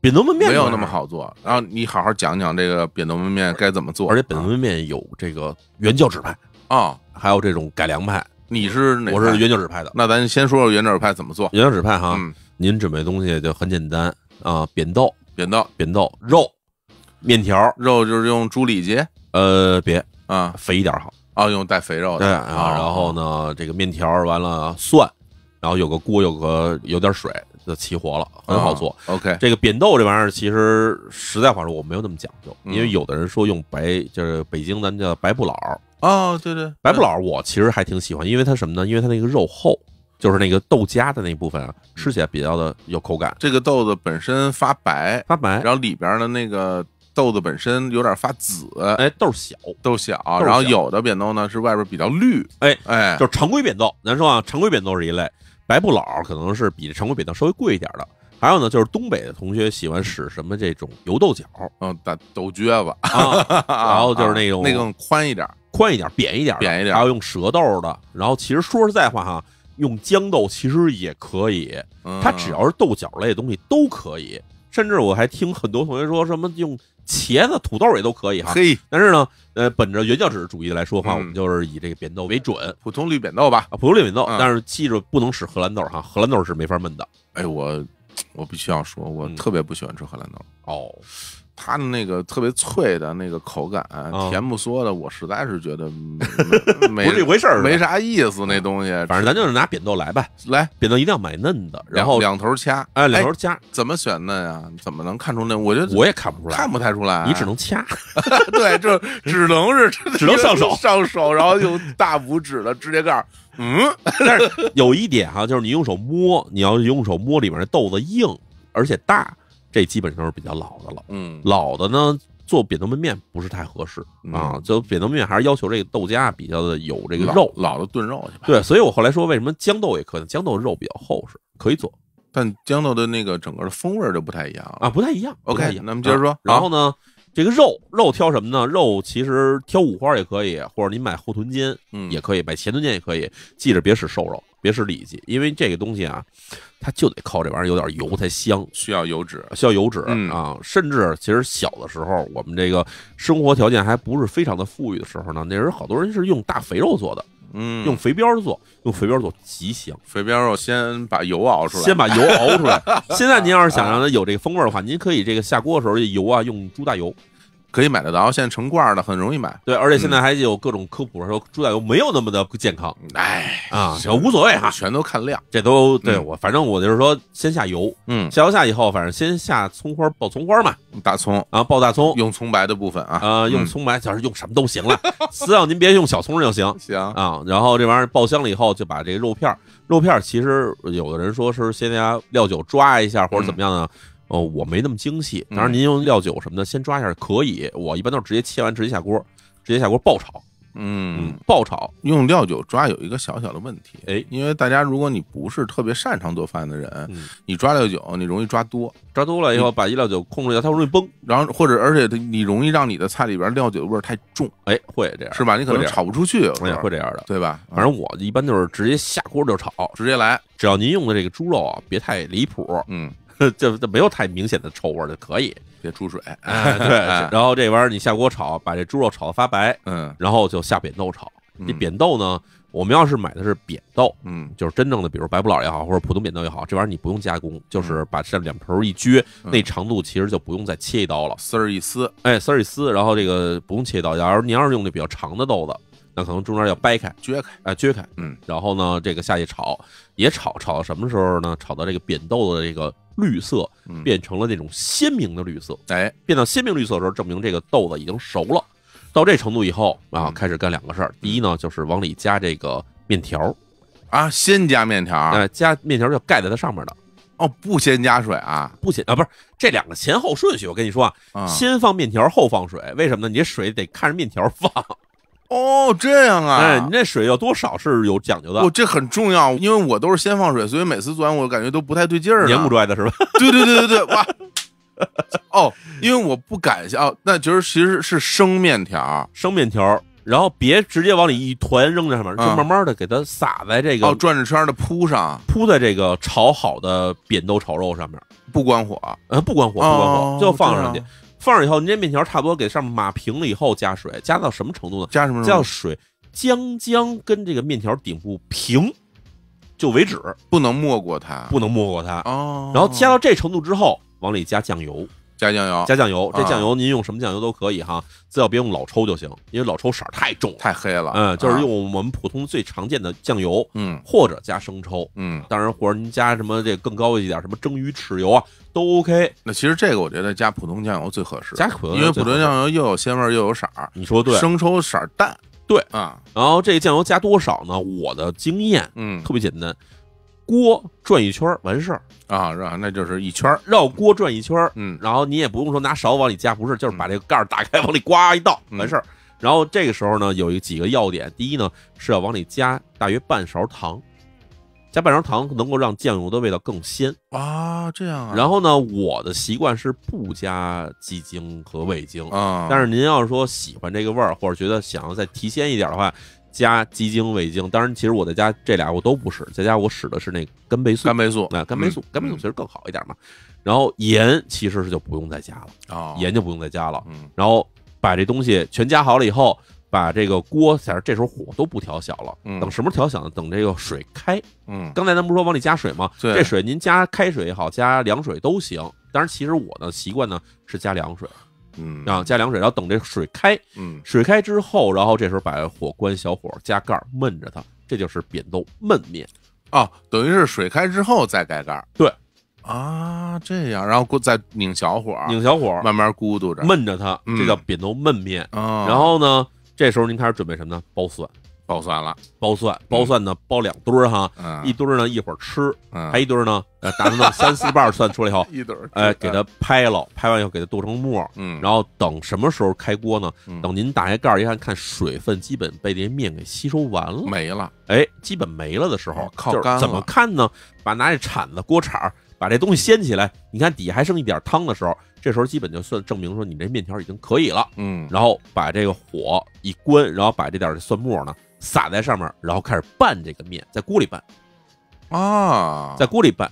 扁豆焖面没有那么好做。然后你好好讲讲这个扁豆焖面该怎么做。而且扁豆焖面有这个原教旨派啊，还有这种改良派。你是哪？我是原教旨派的。那咱先说说原教旨派怎么做。原教旨派哈，您准备东西就很简单啊，扁豆、扁豆、扁豆肉。面条肉就是用猪里脊，呃，别啊，肥一点好啊，用带肥肉的啊。然后呢，这个面条完了蒜，然后有个锅，有个有点水就齐活了，很好做。OK，这个扁豆这玩意儿其实实在话说我没有那么讲究，因为有的人说用白就是北京咱叫白布老啊，对对，白布老我其实还挺喜欢，因为它什么呢？因为它那个肉厚，就是那个豆荚的那部分啊，吃起来比较的有口感。这个豆子本身发白发白，然后里边的那个。豆子本身有点发紫，哎，豆小，豆小，然后有的扁豆呢是外边比较绿，哎哎，就是常规扁豆，咱说啊，常规扁豆是一类，白布老可能是比常规扁豆稍微贵一点的，还有呢就是东北的同学喜欢使什么这种油豆角，嗯，大豆撅子，然后就是那种那种宽一点、宽一点、扁一点、扁一点，还有用蛇豆的，然后其实说实在话哈，用豇豆其实也可以，它只要是豆角类的东西都可以。甚至我还听很多同学说什么用茄子、土豆也都可以哈，嘿。但是呢，呃，本着原教旨主义来说的话，我们就是以这个扁豆为准，普通绿扁豆吧，普通绿扁豆。但是记住不能使荷兰豆哈，荷兰豆是没法焖的。哎，我我必须要说，我特别不喜欢吃荷兰豆。哦。它的那个特别脆的那个口感，甜不缩的，我实在是觉得没 没这回事儿，没啥意思那东西。反正咱就是拿扁豆来吧，来扁豆一定要买嫩的，然后两头掐，哎，两头掐怎么选嫩啊？怎么能看出嫩？我觉得我也看不出来，看不太出来，你只能掐。对，就只能是 只能上手上手，然后用大拇指的指甲盖，嗯，但是有一点哈，就是你用手摸，你要用手摸里面那豆子硬而且大。这基本上都是比较老的了，嗯，老的呢做扁豆焖面不是太合适啊，就扁豆焖面还是要求这个豆荚比较的有这个肉，老的炖肉去。对，所以我后来说为什么豇豆也可以？豇豆肉比较厚实，可以做，但豇豆的那个整个的风味就不太一样了啊，不太一样。OK，那么接着说，然后呢，这个肉肉挑什么呢？肉其实挑五花也可以，或者您买后臀尖，嗯，也可以买前臀尖也可以，记着别使瘦肉。别是里脊，因为这个东西啊，它就得靠这玩意儿有点油才香，需要油脂，需要油脂啊。甚至其实小的时候，我们这个生活条件还不是非常的富裕的时候呢，那时候好多人是用大肥肉做的，嗯，用肥膘做，用肥膘做，极香。肥膘肉先把油熬出来，先把油熬出来。现在您要是想让它有这个风味的话，您可以这个下锅的时候油啊，用猪大油。可以买得到，现在成罐的很容易买。对，而且现在还有各种科普说猪仔油没有那么的健康。哎啊，行，无所谓哈，全都看量，这都对我，反正我就是说先下油，嗯，下油下以后，反正先下葱花爆葱花嘛，大葱啊爆大葱，用葱白的部分啊，啊用葱白就是用什么都行了，只 要您别用小葱就行，行啊。然后这玩意儿爆香了以后，就把这个肉片，肉片其实有的人说是先加料酒抓一下或者怎么样呢？哦，我没那么精细。当然，您用料酒什么的先抓一下可以。我一般都是直接切完直接下锅，直接下锅爆炒。嗯，爆炒用料酒抓有一个小小的问题，哎，因为大家如果你不是特别擅长做饭的人，你抓料酒你容易抓多，抓多了以后把一料酒控制一下，它容易崩。然后或者而且你容易让你的菜里边料酒味太重。哎，会这样是吧？你可能炒不出去，会这样的对吧？反正我一般就是直接下锅就炒，直接来。只要您用的这个猪肉啊，别太离谱。嗯。就就没有太明显的臭味就可以，别出水。对，然后这玩意儿你下锅炒，把这猪肉炒得发白，嗯，然后就下扁豆炒。这扁豆呢，我们要是买的是扁豆，嗯，就是真正的，比如白不老也好，或者普通扁豆也好，这玩意儿你不用加工，就是把这两头一撅，那长度其实就不用再切一刀了，丝儿一撕，哎，丝儿一撕，然后这个不用切一刀。假如你要是用的比较长的豆子，那可能中间要掰开、撅开，哎，撅开，嗯，然后呢，这个下去炒，也炒，炒到什么时候呢？炒到这个扁豆的这个。绿色变成了那种鲜明的绿色，哎，变到鲜明绿色的时候，证明这个豆子已经熟了。到这程度以后啊，开始干两个事儿。第一呢，就是往里加这个面条儿啊，先加面条儿，加面条儿就盖在它上面的。哦，不，先加水啊，不先啊，不是这两个前后顺序，我跟你说啊，先放面条儿，后放水，为什么呢？你这水得看着面条儿放。哦，这样啊！哎，你这水要多少是有讲究的，这很重要，因为我都是先放水，所以每次做完我感觉都不太对劲儿。粘不拽的是吧？对对对对对，哇！哦，因为我不敢下哦，那其实其实是生面条，生面条，然后别直接往里一团扔在上面，就慢慢的给它撒在这个哦，转着圈的铺上，铺在这个炒好的扁豆炒肉上面，不关火，啊，不关火，不关火，就放上去。放上以后，你这面条差不多给上面码平了以后，加水加到什么程度呢？加什么？加到水将将跟这个面条顶部平就为止，不能没过它，不能没过它。哦，然后加到这程度之后，往里加酱油。加酱油，加酱油。这酱油您用什么酱油都可以哈，只要别用老抽就行，因为老抽色儿太重、太黑了。嗯，就是用我们普通最常见的酱油，嗯，或者加生抽，嗯，当然或者您加什么这更高一点，什么蒸鱼豉油啊，都 OK。那其实这个我觉得加普通酱油最合适，加普通，因为普通酱油又有鲜味又有色儿。你说对，生抽色儿淡，对啊。然后这酱油加多少呢？我的经验，嗯，特别简单。锅转一圈完事儿啊，是吧？那就是一圈，绕锅转一圈，嗯，然后你也不用说拿勺往里加，不是，就是把这个盖儿打开往里刮一道，完事儿。然后这个时候呢，有一几个要点，第一呢是要往里加大约半勺糖，加半勺糖能够让酱油的味道更鲜啊，这样。然后呢，我的习惯是不加鸡精和味精啊，但是您要是说喜欢这个味儿或者觉得想要再提鲜一点的话。加鸡精、味精，当然，其实我在家这俩我都不使，在家，我使的是那干贝素。干贝素，那干贝素，干贝素其实更好一点嘛。然后盐其实是就不用再加了啊，盐就不用再加了。嗯，然后把这东西全加好了以后，把这个锅，其实这时候火都不调小了，等什么调小呢？等这个水开。嗯，刚才咱不是说往里加水吗？对，这水您加开水也好，加凉水都行。当然，其实我的习惯呢是加凉水。嗯，啊，加凉水，然后等这水开，嗯，水开之后，然后这时候把火关小火，加盖焖着它，这就是扁豆焖面啊，等于是水开之后再盖盖，对，啊，这样，然后再拧小火，拧小火，慢慢咕嘟着，焖着它，这叫扁豆焖面啊。然后呢，这时候您开始准备什么呢？剥蒜。包蒜了，包蒜，包蒜呢，包两堆儿哈，一堆儿呢一会儿吃，还一堆儿呢，打成那三四瓣蒜出来以后，一堆儿，哎，给它拍了，拍完以后给它剁成沫嗯，然后等什么时候开锅呢？等您打开盖儿一看，看水分基本被这些面给吸收完了，没了，哎，基本没了的时候，靠干了，怎么看呢？把拿这铲子锅铲儿把这东西掀起来，你看底下还剩一点汤的时候，这时候基本就算证明说你这面条已经可以了，嗯，然后把这个火一关，然后把这点蒜沫呢。撒在上面，然后开始拌这个面，在锅里拌，啊，在锅里拌。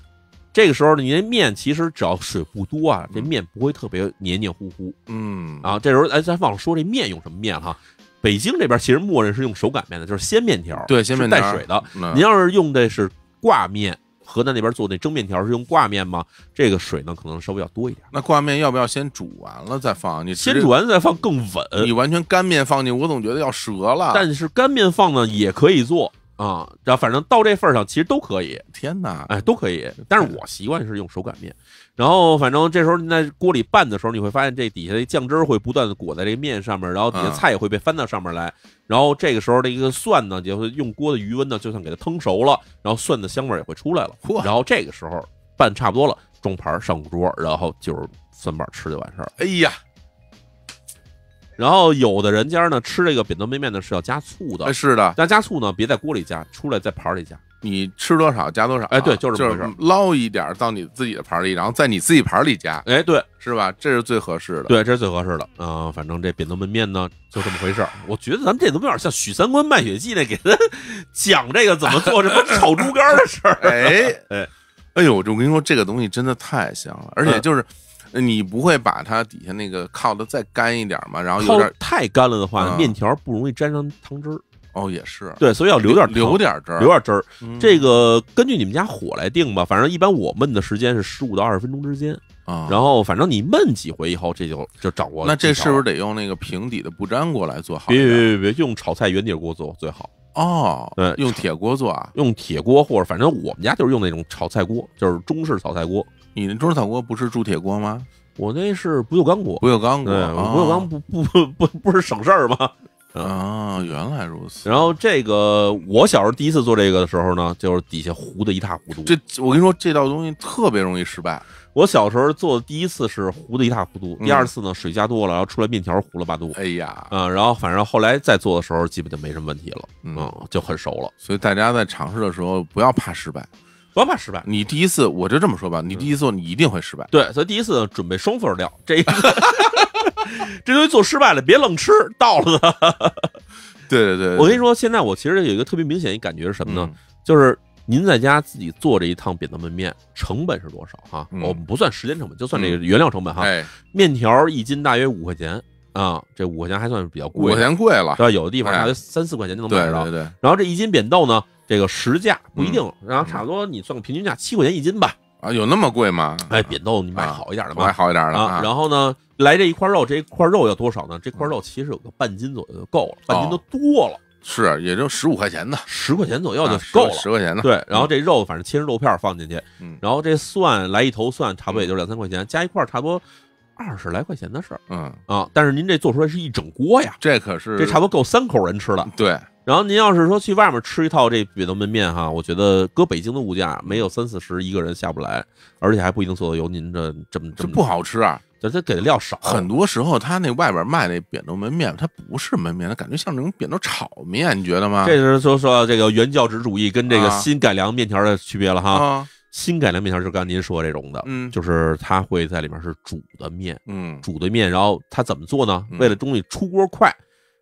这个时候，你那面其实只要水不多啊，这面不会特别黏黏糊糊。嗯，然后这时候，哎，咱忘了说这面用什么面哈。北京这边其实默认是用手擀面的，就是鲜面条，对，鲜条带水的。您要是用的是挂面。河南那边做那蒸面条是用挂面吗？这个水呢可能稍微要多一点。那挂面要不要先煮完了再放？你先煮完再放更稳。你完全干面放进，我总觉得要折了。但是干面放呢也可以做啊，然后反正到这份上其实都可以。天哪，哎，都可以。但是我习惯是用手擀面。然后，反正这时候在锅里拌的时候，你会发现这底下的酱汁会不断的裹在这面上面，然后底下菜也会被翻到上面来。然后这个时候的一个蒜呢，就是用锅的余温呢，就算给它腾熟了，然后蒜的香味也会出来了。然后这个时候拌差不多了，装盘上桌，然后就是蒜瓣吃就完事儿。哎呀！然后有的人家呢吃这个扁豆焖面呢是要加醋的，是的，加加醋呢别在锅里加，出来在盘里加，你吃多少加多少，哎对，就是就是捞一点到你自己的盘里，然后在你自己盘里加，哎对，是吧？这是最合适的，对，这是最合适的，嗯，反正这扁豆焖面呢就这么回事儿。我觉得咱们这有点像许三观卖血记那给他讲这个怎么做什么炒猪肝的事儿，哎 哎，哎呦，我跟你说这个东西真的太香了，而且就是。你不会把它底下那个靠的再干一点吗？然后有点太干了的话，面条不容易沾上汤汁儿。哦，也是，对，所以要留点留点汁儿，留点汁儿。这个根据你们家火来定吧，反正一般我焖的时间是十五到二十分钟之间啊。然后反正你焖几回以后，这就就掌握。了。那这是不是得用那个平底的不粘锅来做好？别别别别，用炒菜圆底锅做最好。哦，对，用铁锅做，啊？用铁锅或者反正我们家就是用那种炒菜锅，就是中式炒菜锅。你那中式炒锅不是铸铁锅吗？我那是不锈钢锅。不锈钢锅，不锈钢不不不不是省事儿吗？啊，原来如此。然后这个我小时候第一次做这个的时候呢，就是底下糊的一塌糊涂。这我跟你说，这道东西特别容易失败。我小时候做的第一次是糊的一塌糊涂，第二次呢水加多了，然后出来面条糊了八度。哎呀，嗯，然后反正后来再做的时候基本就没什么问题了，嗯，就很熟了。所以大家在尝试的时候不要怕失败，不要怕失败。你第一次我就这么说吧，你第一次你一定会失败。对，所以第一次准备双份料，这 这东西做失败了别愣吃，倒了。对对对，我跟你说，现在我其实有一个特别明显一感觉是什么呢？就是。您在家自己做这一趟扁豆焖面，成本是多少哈？我们不算时间成本，就算这个原料成本哈。面条一斤大约五块钱啊，这五块钱还算是比较贵。五块钱贵了，对吧？有的地方大约三四块钱就能买到。对对对。然后这一斤扁豆呢，这个实价不一定，然后差不多你算个平均价七块钱一斤吧。啊，有那么贵吗？哎，扁豆你买好一点的吧。买好一点的。啊然后呢，来这一块肉，这一块肉要多少呢？这块肉其实有个半斤左右就够了，半斤都多了。是，也就十五块钱的，十块钱左右就够了，十块钱的。对，然后这肉反正切成肉片放进去，然后这蒜来一头蒜，差不多也就两三块钱，加一块儿差不多二十来块钱的事儿。嗯啊，但是您这做出来是一整锅呀，这可是这差不多够三口人吃了。对，然后您要是说去外面吃一套这扁豆焖面哈，我觉得搁北京的物价没有三四十一个人下不来，而且还不一定做的有您这这么这不好吃啊。这他给的料少，很多时候他那外边卖那扁豆焖面，它不是焖面，它感觉像那种扁豆炒面，你觉得吗？这就是说说这个原教旨主义跟这个新改良面条的区别了哈。新改良面条就刚您说这种的，嗯，就是它会在里面是煮的面，嗯，煮的面，然后它怎么做呢？为了东西出锅快，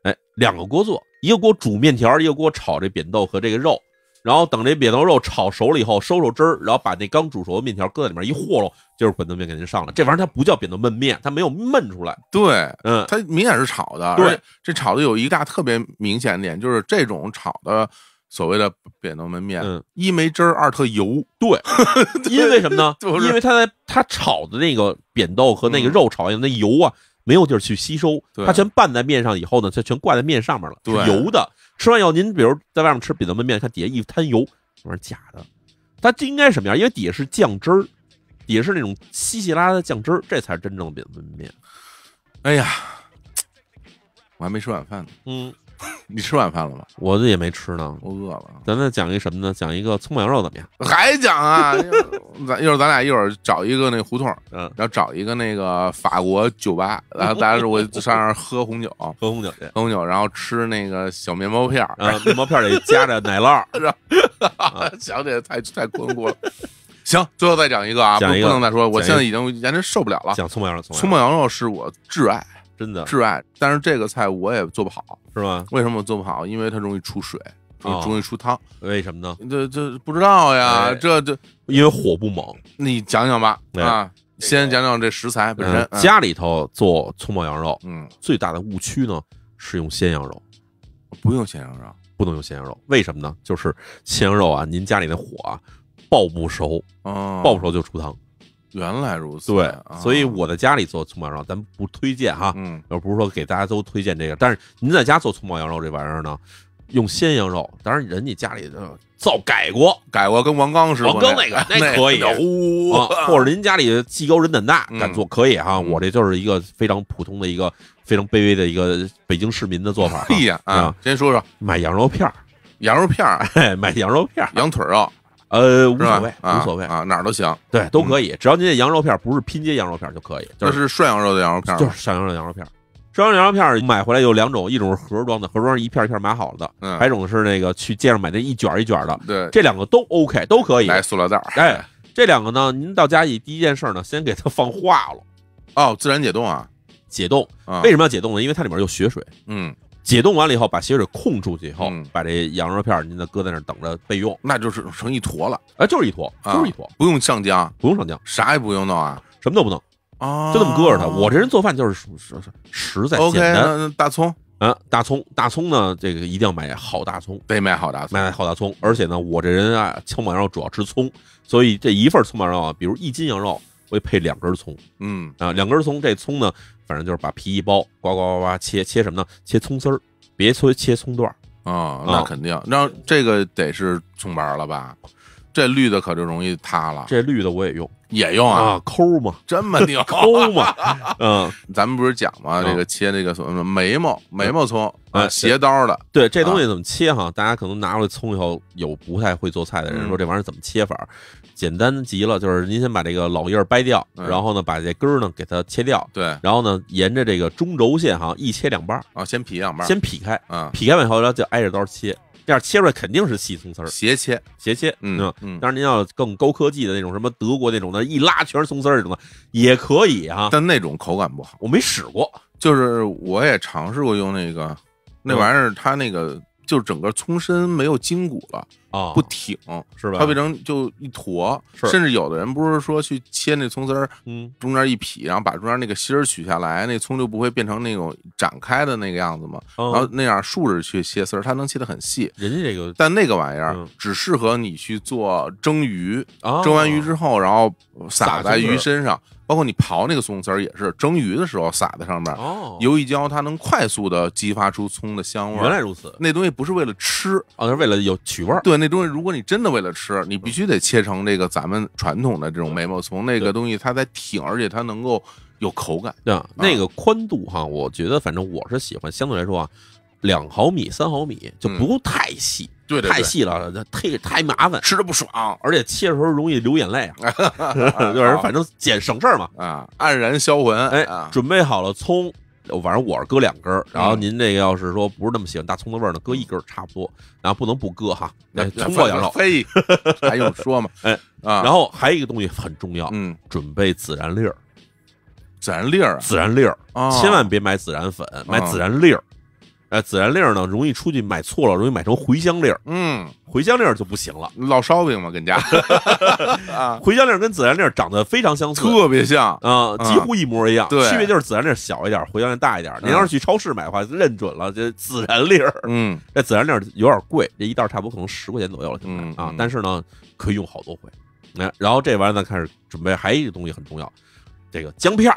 哎，两个锅做，一个锅煮面条，一个锅炒这扁豆和这个肉。然后等这扁豆肉炒熟了以后，收收汁儿，然后把那刚煮熟的面条搁在里面一和喽，就是扁豆面给您上了。这玩意儿它不叫扁豆焖面，它没有焖出来。对，嗯，它明显是炒的。对，这炒的有一大特别明显点，就是这种炒的所谓的扁豆焖面，一没汁儿，二特油。对，因为什么呢？因为他在他炒的那个扁豆和那个肉炒一样，那油啊没有地儿去吸收，它全拌在面上以后呢，它全挂在面上面了，油的。吃完以后，您比如在外面吃饼子焖面，看底下一滩油，那玩意假的，它这应该什么样？因为底下是酱汁儿，底下是那种稀稀拉拉的酱汁儿，这才是真正的饼子焖面。哎呀，我还没吃晚饭呢，嗯。你吃晚饭了吗？我的也没吃呢，我饿了。咱再讲一个什么呢？讲一个葱爆羊肉怎么样？还讲啊？咱一会儿咱俩一会儿找一个那胡同，嗯，然后找一个那个法国酒吧，然后咱我上那儿喝红酒，喝红酒，去，喝红酒，然后吃那个小面包片儿，面包片里夹着奶酪。想起来太太恐怖了。行，最后再讲一个啊，不能再说，我现在已经简直受不了了。讲葱爆羊肉，葱爆羊肉是我挚爱。真的挚爱，但是这个菜我也做不好，是吗？为什么我做不好？因为它容易出水，容易出汤。为什么呢？这这不知道呀，这这因为火不猛。你讲讲吧，啊，先讲讲这食材本身。家里头做葱爆羊肉，嗯，最大的误区呢是用鲜羊肉，不用鲜羊肉，不能用鲜羊肉。为什么呢？就是鲜羊肉啊，您家里的火啊爆不熟，啊，爆不熟就出汤。原来如此，对，所以我在家里做葱爆羊肉，咱不推荐哈，嗯，要不是说给大家都推荐这个，但是您在家做葱爆羊肉这玩意儿呢，用鲜羊肉，当然人家家里的灶改过，改过跟王刚似的，王刚那个那可以，或者您家里技高人胆大，敢做可以哈，我这就是一个非常普通的一个非常卑微的一个北京市民的做法，哎呀，啊，先说说买羊肉片，羊肉片，买羊肉片，羊腿肉。呃，无所谓，无所谓啊，哪儿都行，对，都可以，只要您这羊肉片不是拼接羊肉片就可以。这是涮羊肉的羊肉片，就是涮羊肉羊肉片。涮羊肉羊肉片买回来有两种，一种是盒装的，盒装一片一片买好了的；，还有一种是那个去街上买那一卷一卷的。对，这两个都 OK，都可以。买塑料袋儿。哎，这两个呢，您到家里第一件事呢，先给它放化了。哦，自然解冻啊，解冻。为什么要解冻呢？因为它里面有血水。嗯。解冻完了以后，把血水控出去以后，把这羊肉片儿，您再搁在那儿等着备用，那就是成一坨了。哎，就是一坨，就是一坨，不用上浆，不用上浆，啥也不用弄啊，什么都不弄啊，就这么搁着它。我这人做饭就是实实在简单。OK，大葱啊，大葱，大葱呢，这个一定要买好大葱，得买好大，买好大葱。而且呢，我这人啊，葱爆羊肉主要吃葱，所以这一份葱爆羊肉啊，比如一斤羊肉，我得配两根葱，嗯啊，两根葱，这葱呢。反正就是把皮一剥，呱呱呱呱切切什么呢？切葱丝儿，别切切葱段儿啊！那肯定，那这个得是葱白了吧？这绿的可就容易塌了。这绿的我也用，也用啊，抠嘛，这么定抠嘛。嗯，咱们不是讲吗？这个切那个什么眉毛眉毛葱啊，斜刀的。对，这东西怎么切哈？大家可能拿回葱以后，有不太会做菜的人说这玩意儿怎么切法？简单极了，就是您先把这个老叶掰掉，然后呢，把这根儿呢给它切掉。对，然后呢，沿着这个中轴线哈，一切两半啊。先劈两半，先劈开啊，劈开完以后，然后就挨着刀切，这样切出来肯定是细葱丝儿。斜切，斜切，嗯嗯。但是您要更高科技的那种，什么德国那种的，一拉全是葱丝儿那种的，也可以啊。但那种口感不好，我没使过。就是我也尝试过用那个，那玩意儿，它那个就是整个葱身没有筋骨了。啊，不挺是吧？它变成就一坨，甚至有的人不是说去切那葱丝儿，嗯，中间一劈，然后把中间那个芯儿取下来，那葱就不会变成那种展开的那个样子嘛。然后那样竖着去切丝儿，它能切得很细。人家这个，但那个玩意儿只适合你去做蒸鱼啊，蒸完鱼之后，然后撒在鱼身上。包括你刨那个松子儿，也是蒸鱼的时候撒在上面。哦，油一浇，它能快速的激发出葱的香味。原来如此，那东西不是为了吃啊，是为了有取味儿。对，那东西如果你真的为了吃，你必须得切成这个咱们传统的这种眉毛，葱，那个东西它才挺，而且它能够有口感。对，那个宽度哈，我觉得反正我是喜欢，相对来说啊。两毫米、三毫米就不太细，对对，太细了，太太麻烦，吃着不爽，而且切的时候容易流眼泪。就是反正简省事儿嘛啊，黯然销魂。哎，准备好了葱，反正我是搁两根，然后您这个要是说不是那么喜欢大葱的味儿呢，搁一根差不多。然后不能不搁哈，葱爆羊肉，嘿，还用说吗？哎啊，然后还有一个东西很重要，嗯，准备孜然粒儿，孜然粒儿，孜然粒儿，千万别买孜然粉，买孜然粒儿。哎，孜然粒儿呢，容易出去买错了，容易买成茴香粒儿。嗯，茴香粒儿就不行了，烙烧饼嘛，跟家。茴香粒儿跟孜然粒儿长得非常相似，特别像，啊，几乎一模一样。对，区别就是孜然粒小一点，茴香粒大一点。您要是去超市买的话，认准了这孜然粒儿。嗯，这孜然粒儿有点贵，这一袋差不多可能十块钱左右了。嗯啊，但是呢，可以用好多回。那然后这玩意儿，咱开始准备，还一个东西很重要，这个姜片儿，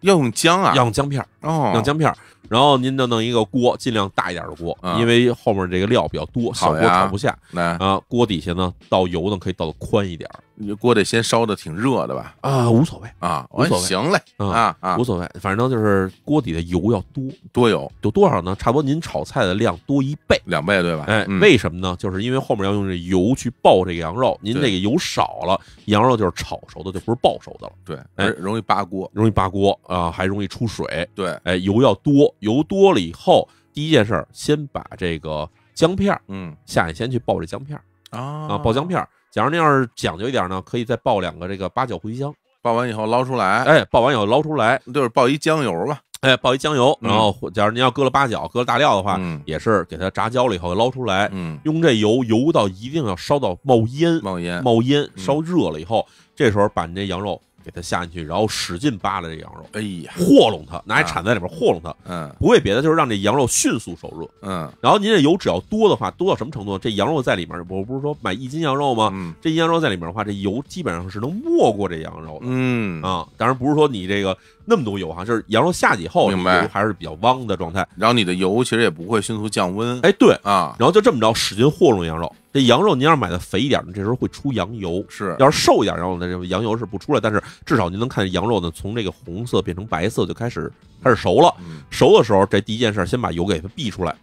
要用姜啊，要用姜片儿，哦，用姜片儿。然后您就弄一个锅，尽量大一点的锅，因为后面这个料比较多，小锅炒不下。啊，锅底下呢倒油呢可以倒的宽一点。你锅得先烧的挺热的吧？啊，无所谓啊，无所谓。行嘞，啊啊，无所谓，反正就是锅底的油要多多油，有多少呢？差不多您炒菜的量多一倍，两倍对吧？哎，为什么呢？就是因为后面要用这油去爆这个羊肉，您这个油少了，羊肉就是炒熟的，就不是爆熟的了。对，哎，容易扒锅，容易扒锅啊，还容易出水。对，哎，油要多。油多了以后，第一件事儿，先把这个姜片儿，嗯，下去先去爆这姜片儿啊，爆姜片儿。假如您要是讲究一点呢，可以再爆两个这个八角、茴香。爆完以后捞出来，哎，爆完以后捞出来，就是爆一姜油吧，哎，爆一姜油。然后，假如您要搁了八角、搁了大料的话，也是给它炸焦了以后捞出来，嗯，用这油油到一定要烧到冒烟，冒烟，冒烟，烧热了以后，这时候把这羊肉。给它下进去，然后使劲扒拉这羊肉，哎呀，和拢它，拿铲在里边和拢它，嗯，不为别的，就是让这羊肉迅速受热，嗯，然后您这油只要多的话，多到什么程度这羊肉在里面，我不是说买一斤羊肉吗？嗯，这羊肉在里面的话，这油基本上是能没过这羊肉的，嗯啊，当然不是说你这个那么多油哈，就是羊肉下以后，明白，还是比较汪的状态，然后你的油其实也不会迅速降温，哎，对啊，然后就这么着，使劲和拢羊肉。这羊肉您要是买的肥一点呢，这时候会出羊油；是，要是瘦一点，然后呢，羊油是不出来。但是至少您能看见羊肉呢，从这个红色变成白色，就开始开始熟了。熟的时候，这第一件事儿，先把油给它逼出来，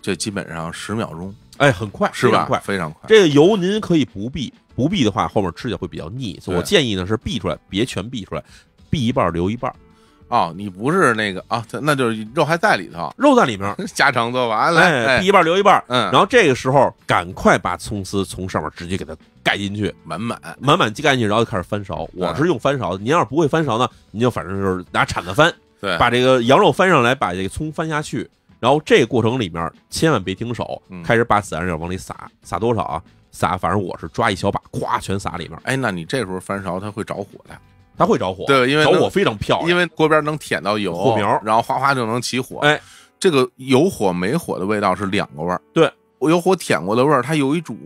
这基本上十秒钟，哎，很快，非常快，非常快。这个油您可以不逼，不逼的话，后面吃起来会比较腻。我建议呢是逼出来，别全逼出来，逼一半留一半。哦，你不是那个啊，那就是肉还在里头，肉在里面，家常做法来，一半留一半，嗯，然后这个时候赶快把葱丝从上面直接给它盖进去，满满满满盖进去，然后就开始翻勺，我是用翻勺，您要是不会翻勺呢，您就反正就是拿铲子翻，对，把这个羊肉翻上来，把这个葱翻下去，然后这个过程里面千万别停手，开始把孜然粉往里撒，撒多少啊？撒，反正我是抓一小把，咵全撒里边，哎，那你这时候翻勺它会着火的。它会着火，对，因为着火非常漂亮，因为锅边能舔到有火苗，然后哗哗就能起火。哎，这个有火没火的味道是两个味儿。对，我有火舔过的味儿，它有一种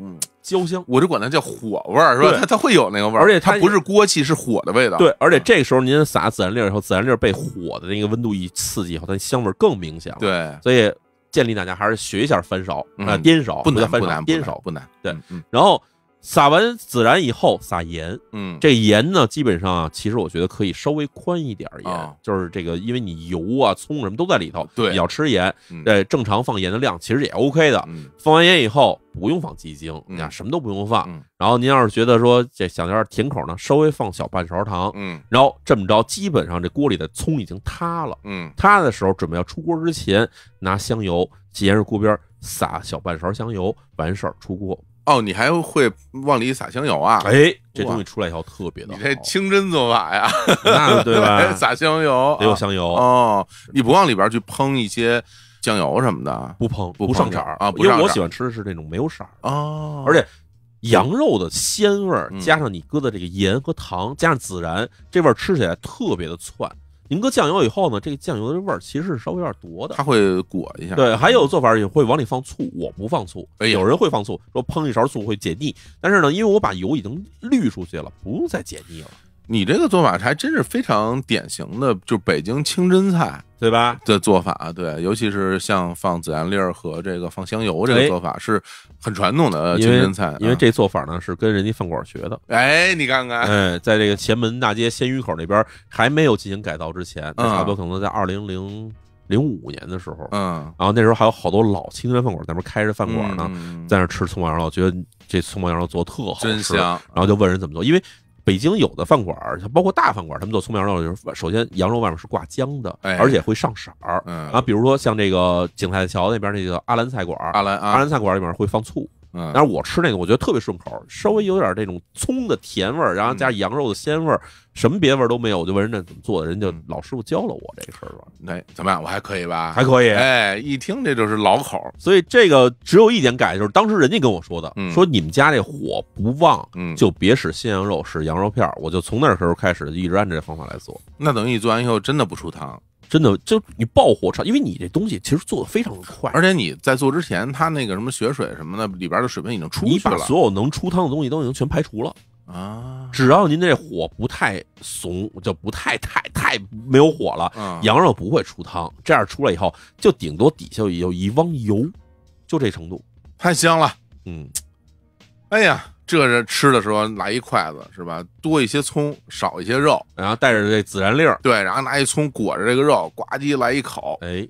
焦香，我就管它叫火味儿，是吧？它它会有那个味儿，而且它不是锅气，是火的味道。对，而且这时候您撒孜然粒儿以后，孜然粒儿被火的那个温度一刺激以后，它香味儿更明显了。对，所以建议大家还是学一下翻勺啊，颠勺，不难，颠勺不难。对，嗯，然后。撒完孜然以后，撒盐。嗯，这盐呢，基本上啊，其实我觉得可以稍微宽一点盐，就是这个，因为你油啊、葱什么都在里头，对，你要吃盐，这正常放盐的量其实也 OK 的。放完盐以后，不用放鸡精，看什么都不用放。然后您要是觉得说这想要甜口呢，稍微放小半勺糖。嗯，然后这么着，基本上这锅里的葱已经塌了。嗯，塌的时候，准备要出锅之前，拿香油，既然是锅边撒小半勺香油，完事儿出锅。哦，你还会往里撒香油啊？哎，这东西出来以后特别的。你这清真做法呀，那哈。对吧？撒香油，得有香油哦。你不往里边去烹一些酱油什么的？不烹，不上色啊，不上色。因为我喜欢吃的是这种没有色啊，而且羊肉的鲜味加上你搁的这个盐和糖，加上孜然，这味儿吃起来特别的窜。淋个酱油以后呢，这个酱油的味儿其实是稍微有点多的，它会裹一下。对，还有做法也会往里放醋，我不放醋。有人会放醋，说烹一勺醋会解腻，但是呢，因为我把油已经滤出去了，不用再解腻了。你这个做法还真是非常典型的，就北京清真菜，对吧？的做法，对，尤其是像放孜然粒儿和这个放香油这个做法，是很传统的清真菜。因为这做法呢是跟人家饭馆学的。哎，你看看，哎，在这个前门大街鲜鱼口那边还没有进行改造之前，差不多可能在二零零零五年的时候，嗯，然后那时候还有好多老清真饭馆在那开着饭馆呢，在那吃葱爆羊肉，觉得这葱爆羊肉做特好吃，真香。然后就问人怎么做，因为。北京有的饭馆儿，像包括大饭馆儿，他们做葱苗肉就是，首先羊肉外面是挂浆的，而且会上色儿。啊，比如说像这个景泰桥那边那个阿兰菜馆儿，阿兰阿兰菜馆里面会放醋。但是我吃那个，我觉得特别顺口，稍微有点这种葱的甜味儿，然后加羊肉的鲜味儿，什么别味儿都没有。我就问人家怎么做，人家老师傅教了我这事儿吧。那怎么样？我还可以吧？还可以。哎，一听这就是老口。所以这个只有一点改，就是当时人家跟我说的，说你们家这火不旺，就别使鲜羊肉，使羊肉片儿。我就从那时候开始一直按这方法来做。那等于你做完以后真的不出汤？真的，就你爆火炒，因为你这东西其实做的非常的快，而且你在做之前，它那个什么血水什么的，里边的水分已经出去了，所有能出汤的东西都已经全排除了啊。只要您这火不太怂，就不太太太没有火了，羊肉不会出汤，这样出来以后，就顶多底下有一汪油，就这程度，太香了，嗯，哎呀。这是吃的时候来一筷子是吧？多一些葱，少一些肉，然后带着这孜然粒儿，对，然后拿一葱裹着这个肉，呱唧来一口，哎，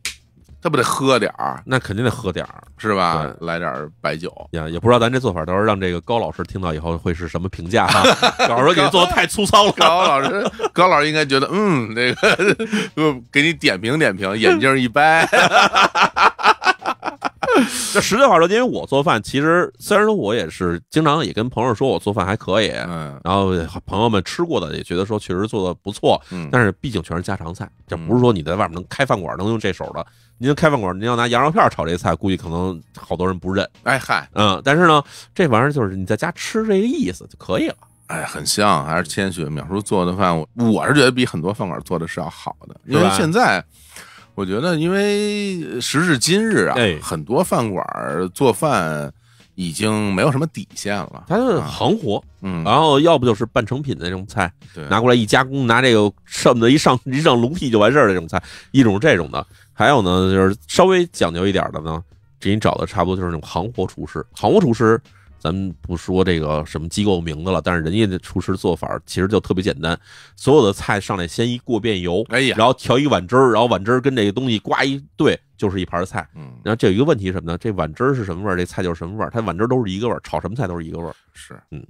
这不得喝点儿？那肯定得喝点儿，是吧？来点白酒呀，也不知道咱这做法到时候让这个高老师听到以后会是什么评价哈？假 老师，你做的太粗糙了，高老师，高老师应该觉得嗯，那个 给你点评点评，眼镜一掰。这实在话说，因为我做饭，其实虽然说我也是经常也跟朋友说我做饭还可以，嗯，然后朋友们吃过的也觉得说确实做的不错，嗯，但是毕竟全是家常菜，这不是说你在外面能开饭馆能用这手的。您开饭馆，您要拿羊肉片炒这菜，估计可能好多人不认。哎嗨，嗯，但是呢，这玩意儿就是你在家吃这个意思就可以了。哎，很香，还是谦虚，淼叔做的饭，我我是觉得比很多饭馆做的是要好的，因为现在。我觉得，因为时至今日啊，很多饭馆做饭已经没有什么底线了，就是行活，嗯，然后要不就是半成品的那种菜，对，拿过来一加工，拿这个剩的，一上一上炉屉就完事儿这种菜，一种是这种的，还有呢，就是稍微讲究一点的呢，给你找的差不多就是那种行活厨师，行活厨师。咱们不说这个什么机构名字了，但是人家的厨师做法其实就特别简单，所有的菜上来先一过遍油，哎呀，然后调一碗汁儿，然后碗汁儿跟这个东西刮一兑，就是一盘菜。嗯，然后这有一个问题什么呢？这碗汁儿是什么味儿？这菜就是什么味儿？它碗汁儿都是一个味儿，炒什么菜都是一个味儿。是，嗯，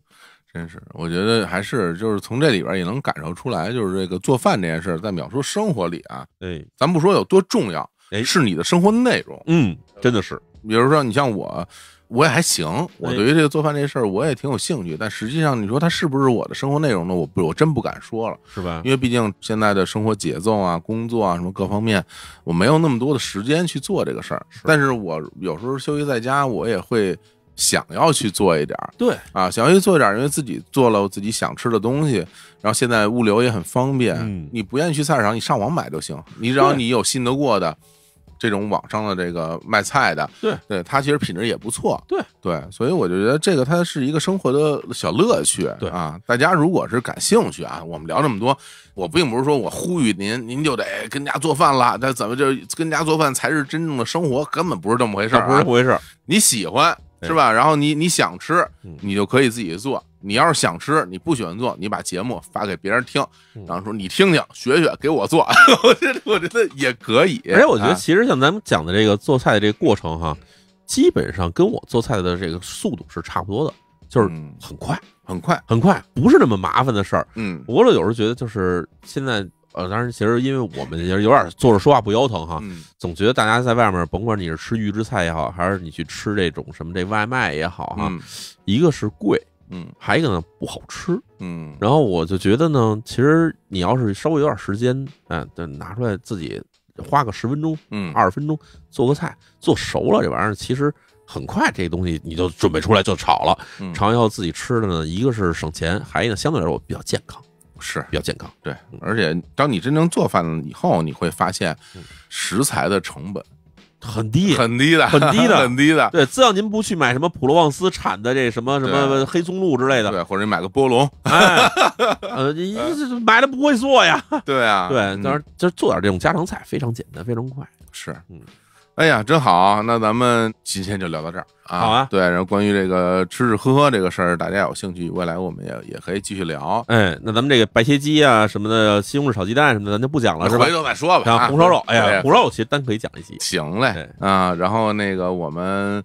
真是，我觉得还是就是从这里边也能感受出来，就是这个做饭这件事，在秒叔生活里啊，哎，咱不说有多重要，哎，是你的生活内容。嗯，真的是，比如说你像我。我也还行，我对于这个做饭这事儿我也挺有兴趣。但实际上，你说它是不是我的生活内容呢？我不，我真不敢说了，是吧？因为毕竟现在的生活节奏啊、工作啊什么各方面，我没有那么多的时间去做这个事儿。但是我有时候休息在家，我也会想要去做一点。儿，对，啊，想要去做一点，儿，因为自己做了自己想吃的东西，然后现在物流也很方便，你不愿意去菜市场，你上网买就行。你只要你有信得过的。这种网上的这个卖菜的，对对，它其实品质也不错，对对，所以我就觉得这个它是一个生活的小乐趣，对啊，大家如果是感兴趣啊，我们聊这么多，我并不是说我呼吁您，您就得跟家做饭了，那怎么就跟家做饭才是真正的生活，根本不是这么回事，不是回事，你喜欢是吧？然后你你想吃，你就可以自己做。你要是想吃，你不喜欢做，你把节目发给别人听，然后说你听听学学，给我做，我觉得我觉得也可以。而且我觉得其实像咱们讲的这个做菜的这个过程哈，基本上跟我做菜的这个速度是差不多的，就是很快很快很快，不是那么麻烦的事儿。嗯，不过我有时候觉得就是现在呃，当然其实因为我们也有点坐着说话不腰疼哈，总觉得大家在外面甭管你是吃预制菜也好，还是你去吃这种什么这外卖也好哈，一个是贵。嗯，还有一个呢不好吃，嗯，然后我就觉得呢，其实你要是稍微有点时间，嗯，就拿出来自己花个十分钟，嗯，二十分钟做个菜，做熟了这玩意儿，其实很快这东西你就准备出来就炒了。炒完以后自己吃的呢，一个是省钱，还一个相对来说我比较健康，是比较健康，对。而且当你真正做饭了以后，你会发现食材的成本。很低，很低的，很低的，很低的。对，只要您不去买什么普罗旺斯产的这什么什么黑松露之类的，对，或者你买个波龙，呃，你这买的不会做呀？对啊，对，但是就是做点这种家常菜非常简单，非常快。是，嗯。哎呀，真好，那咱们今天就聊到这儿啊。好啊，对，然后关于这个吃吃喝喝这个事儿，大家有兴趣，未来我们也也可以继续聊。哎，那咱们这个白切鸡啊，什么的，西红柿炒鸡蛋什么的，咱就不讲了，回头再说吧。后红烧肉，哎呀，红烧肉其实单可以讲一集。行嘞，啊，然后那个我们。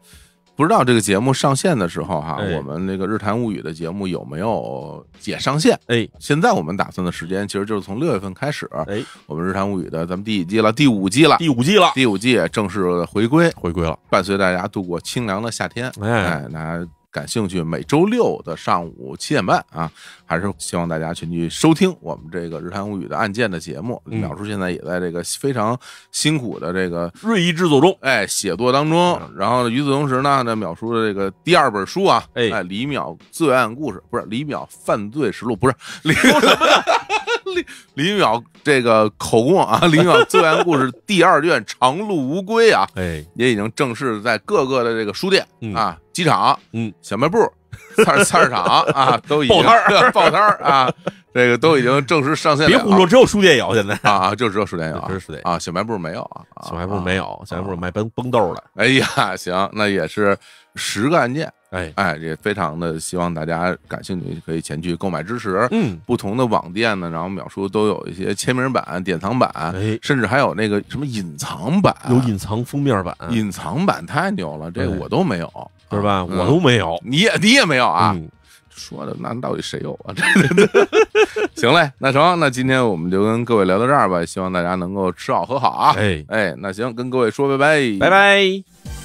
不知道这个节目上线的时候哈，我们那个《日谈物语》的节目有没有也上线？哎，现在我们打算的时间其实就是从六月份开始。哎，我们《日谈物语》的咱们第几季了，第五季了，第五季了，第五季正式回归，回归了，伴随大家度过清凉的夏天。哎，大家感兴趣，每周六的上午七点半啊。还是希望大家去去收听我们这个《日谈物语》的案件的节目。淼叔现在也在这个非常辛苦的这个锐意制作中，哎，写作当中。然后与此同时呢，那淼叔的这个第二本书啊，哎，李淼罪案故事不是李淼犯罪实录，不是李什么的，李 李淼这个口供啊，李淼罪案故事第二卷《长路无归》啊，哎，也已经正式在各个的这个书店啊、机场、嗯、小卖部。菜菜市场啊，都报 摊儿，报摊儿啊，这个都已经正式上线了。别胡说，只有书店有现在啊就只有书店有啊，只有书店啊，小卖部没有啊，小卖部没有，小卖部卖崩崩豆的。哎呀，行，那也是十个按键，哎哎，也非常的希望大家感兴趣，可以前去购买支持。嗯，不同的网店呢，然后秒叔都有一些签名版、典藏版，甚至还有那个什么隐藏版，有隐藏封面版、隐藏版，太牛了，这个我都没有。是吧？我都没有，你也你也没有啊？说的那到底谁有啊？这 行嘞，那成，那今天我们就跟各位聊到这儿吧，希望大家能够吃好喝好啊！哎哎，那行，跟各位说拜拜，拜拜。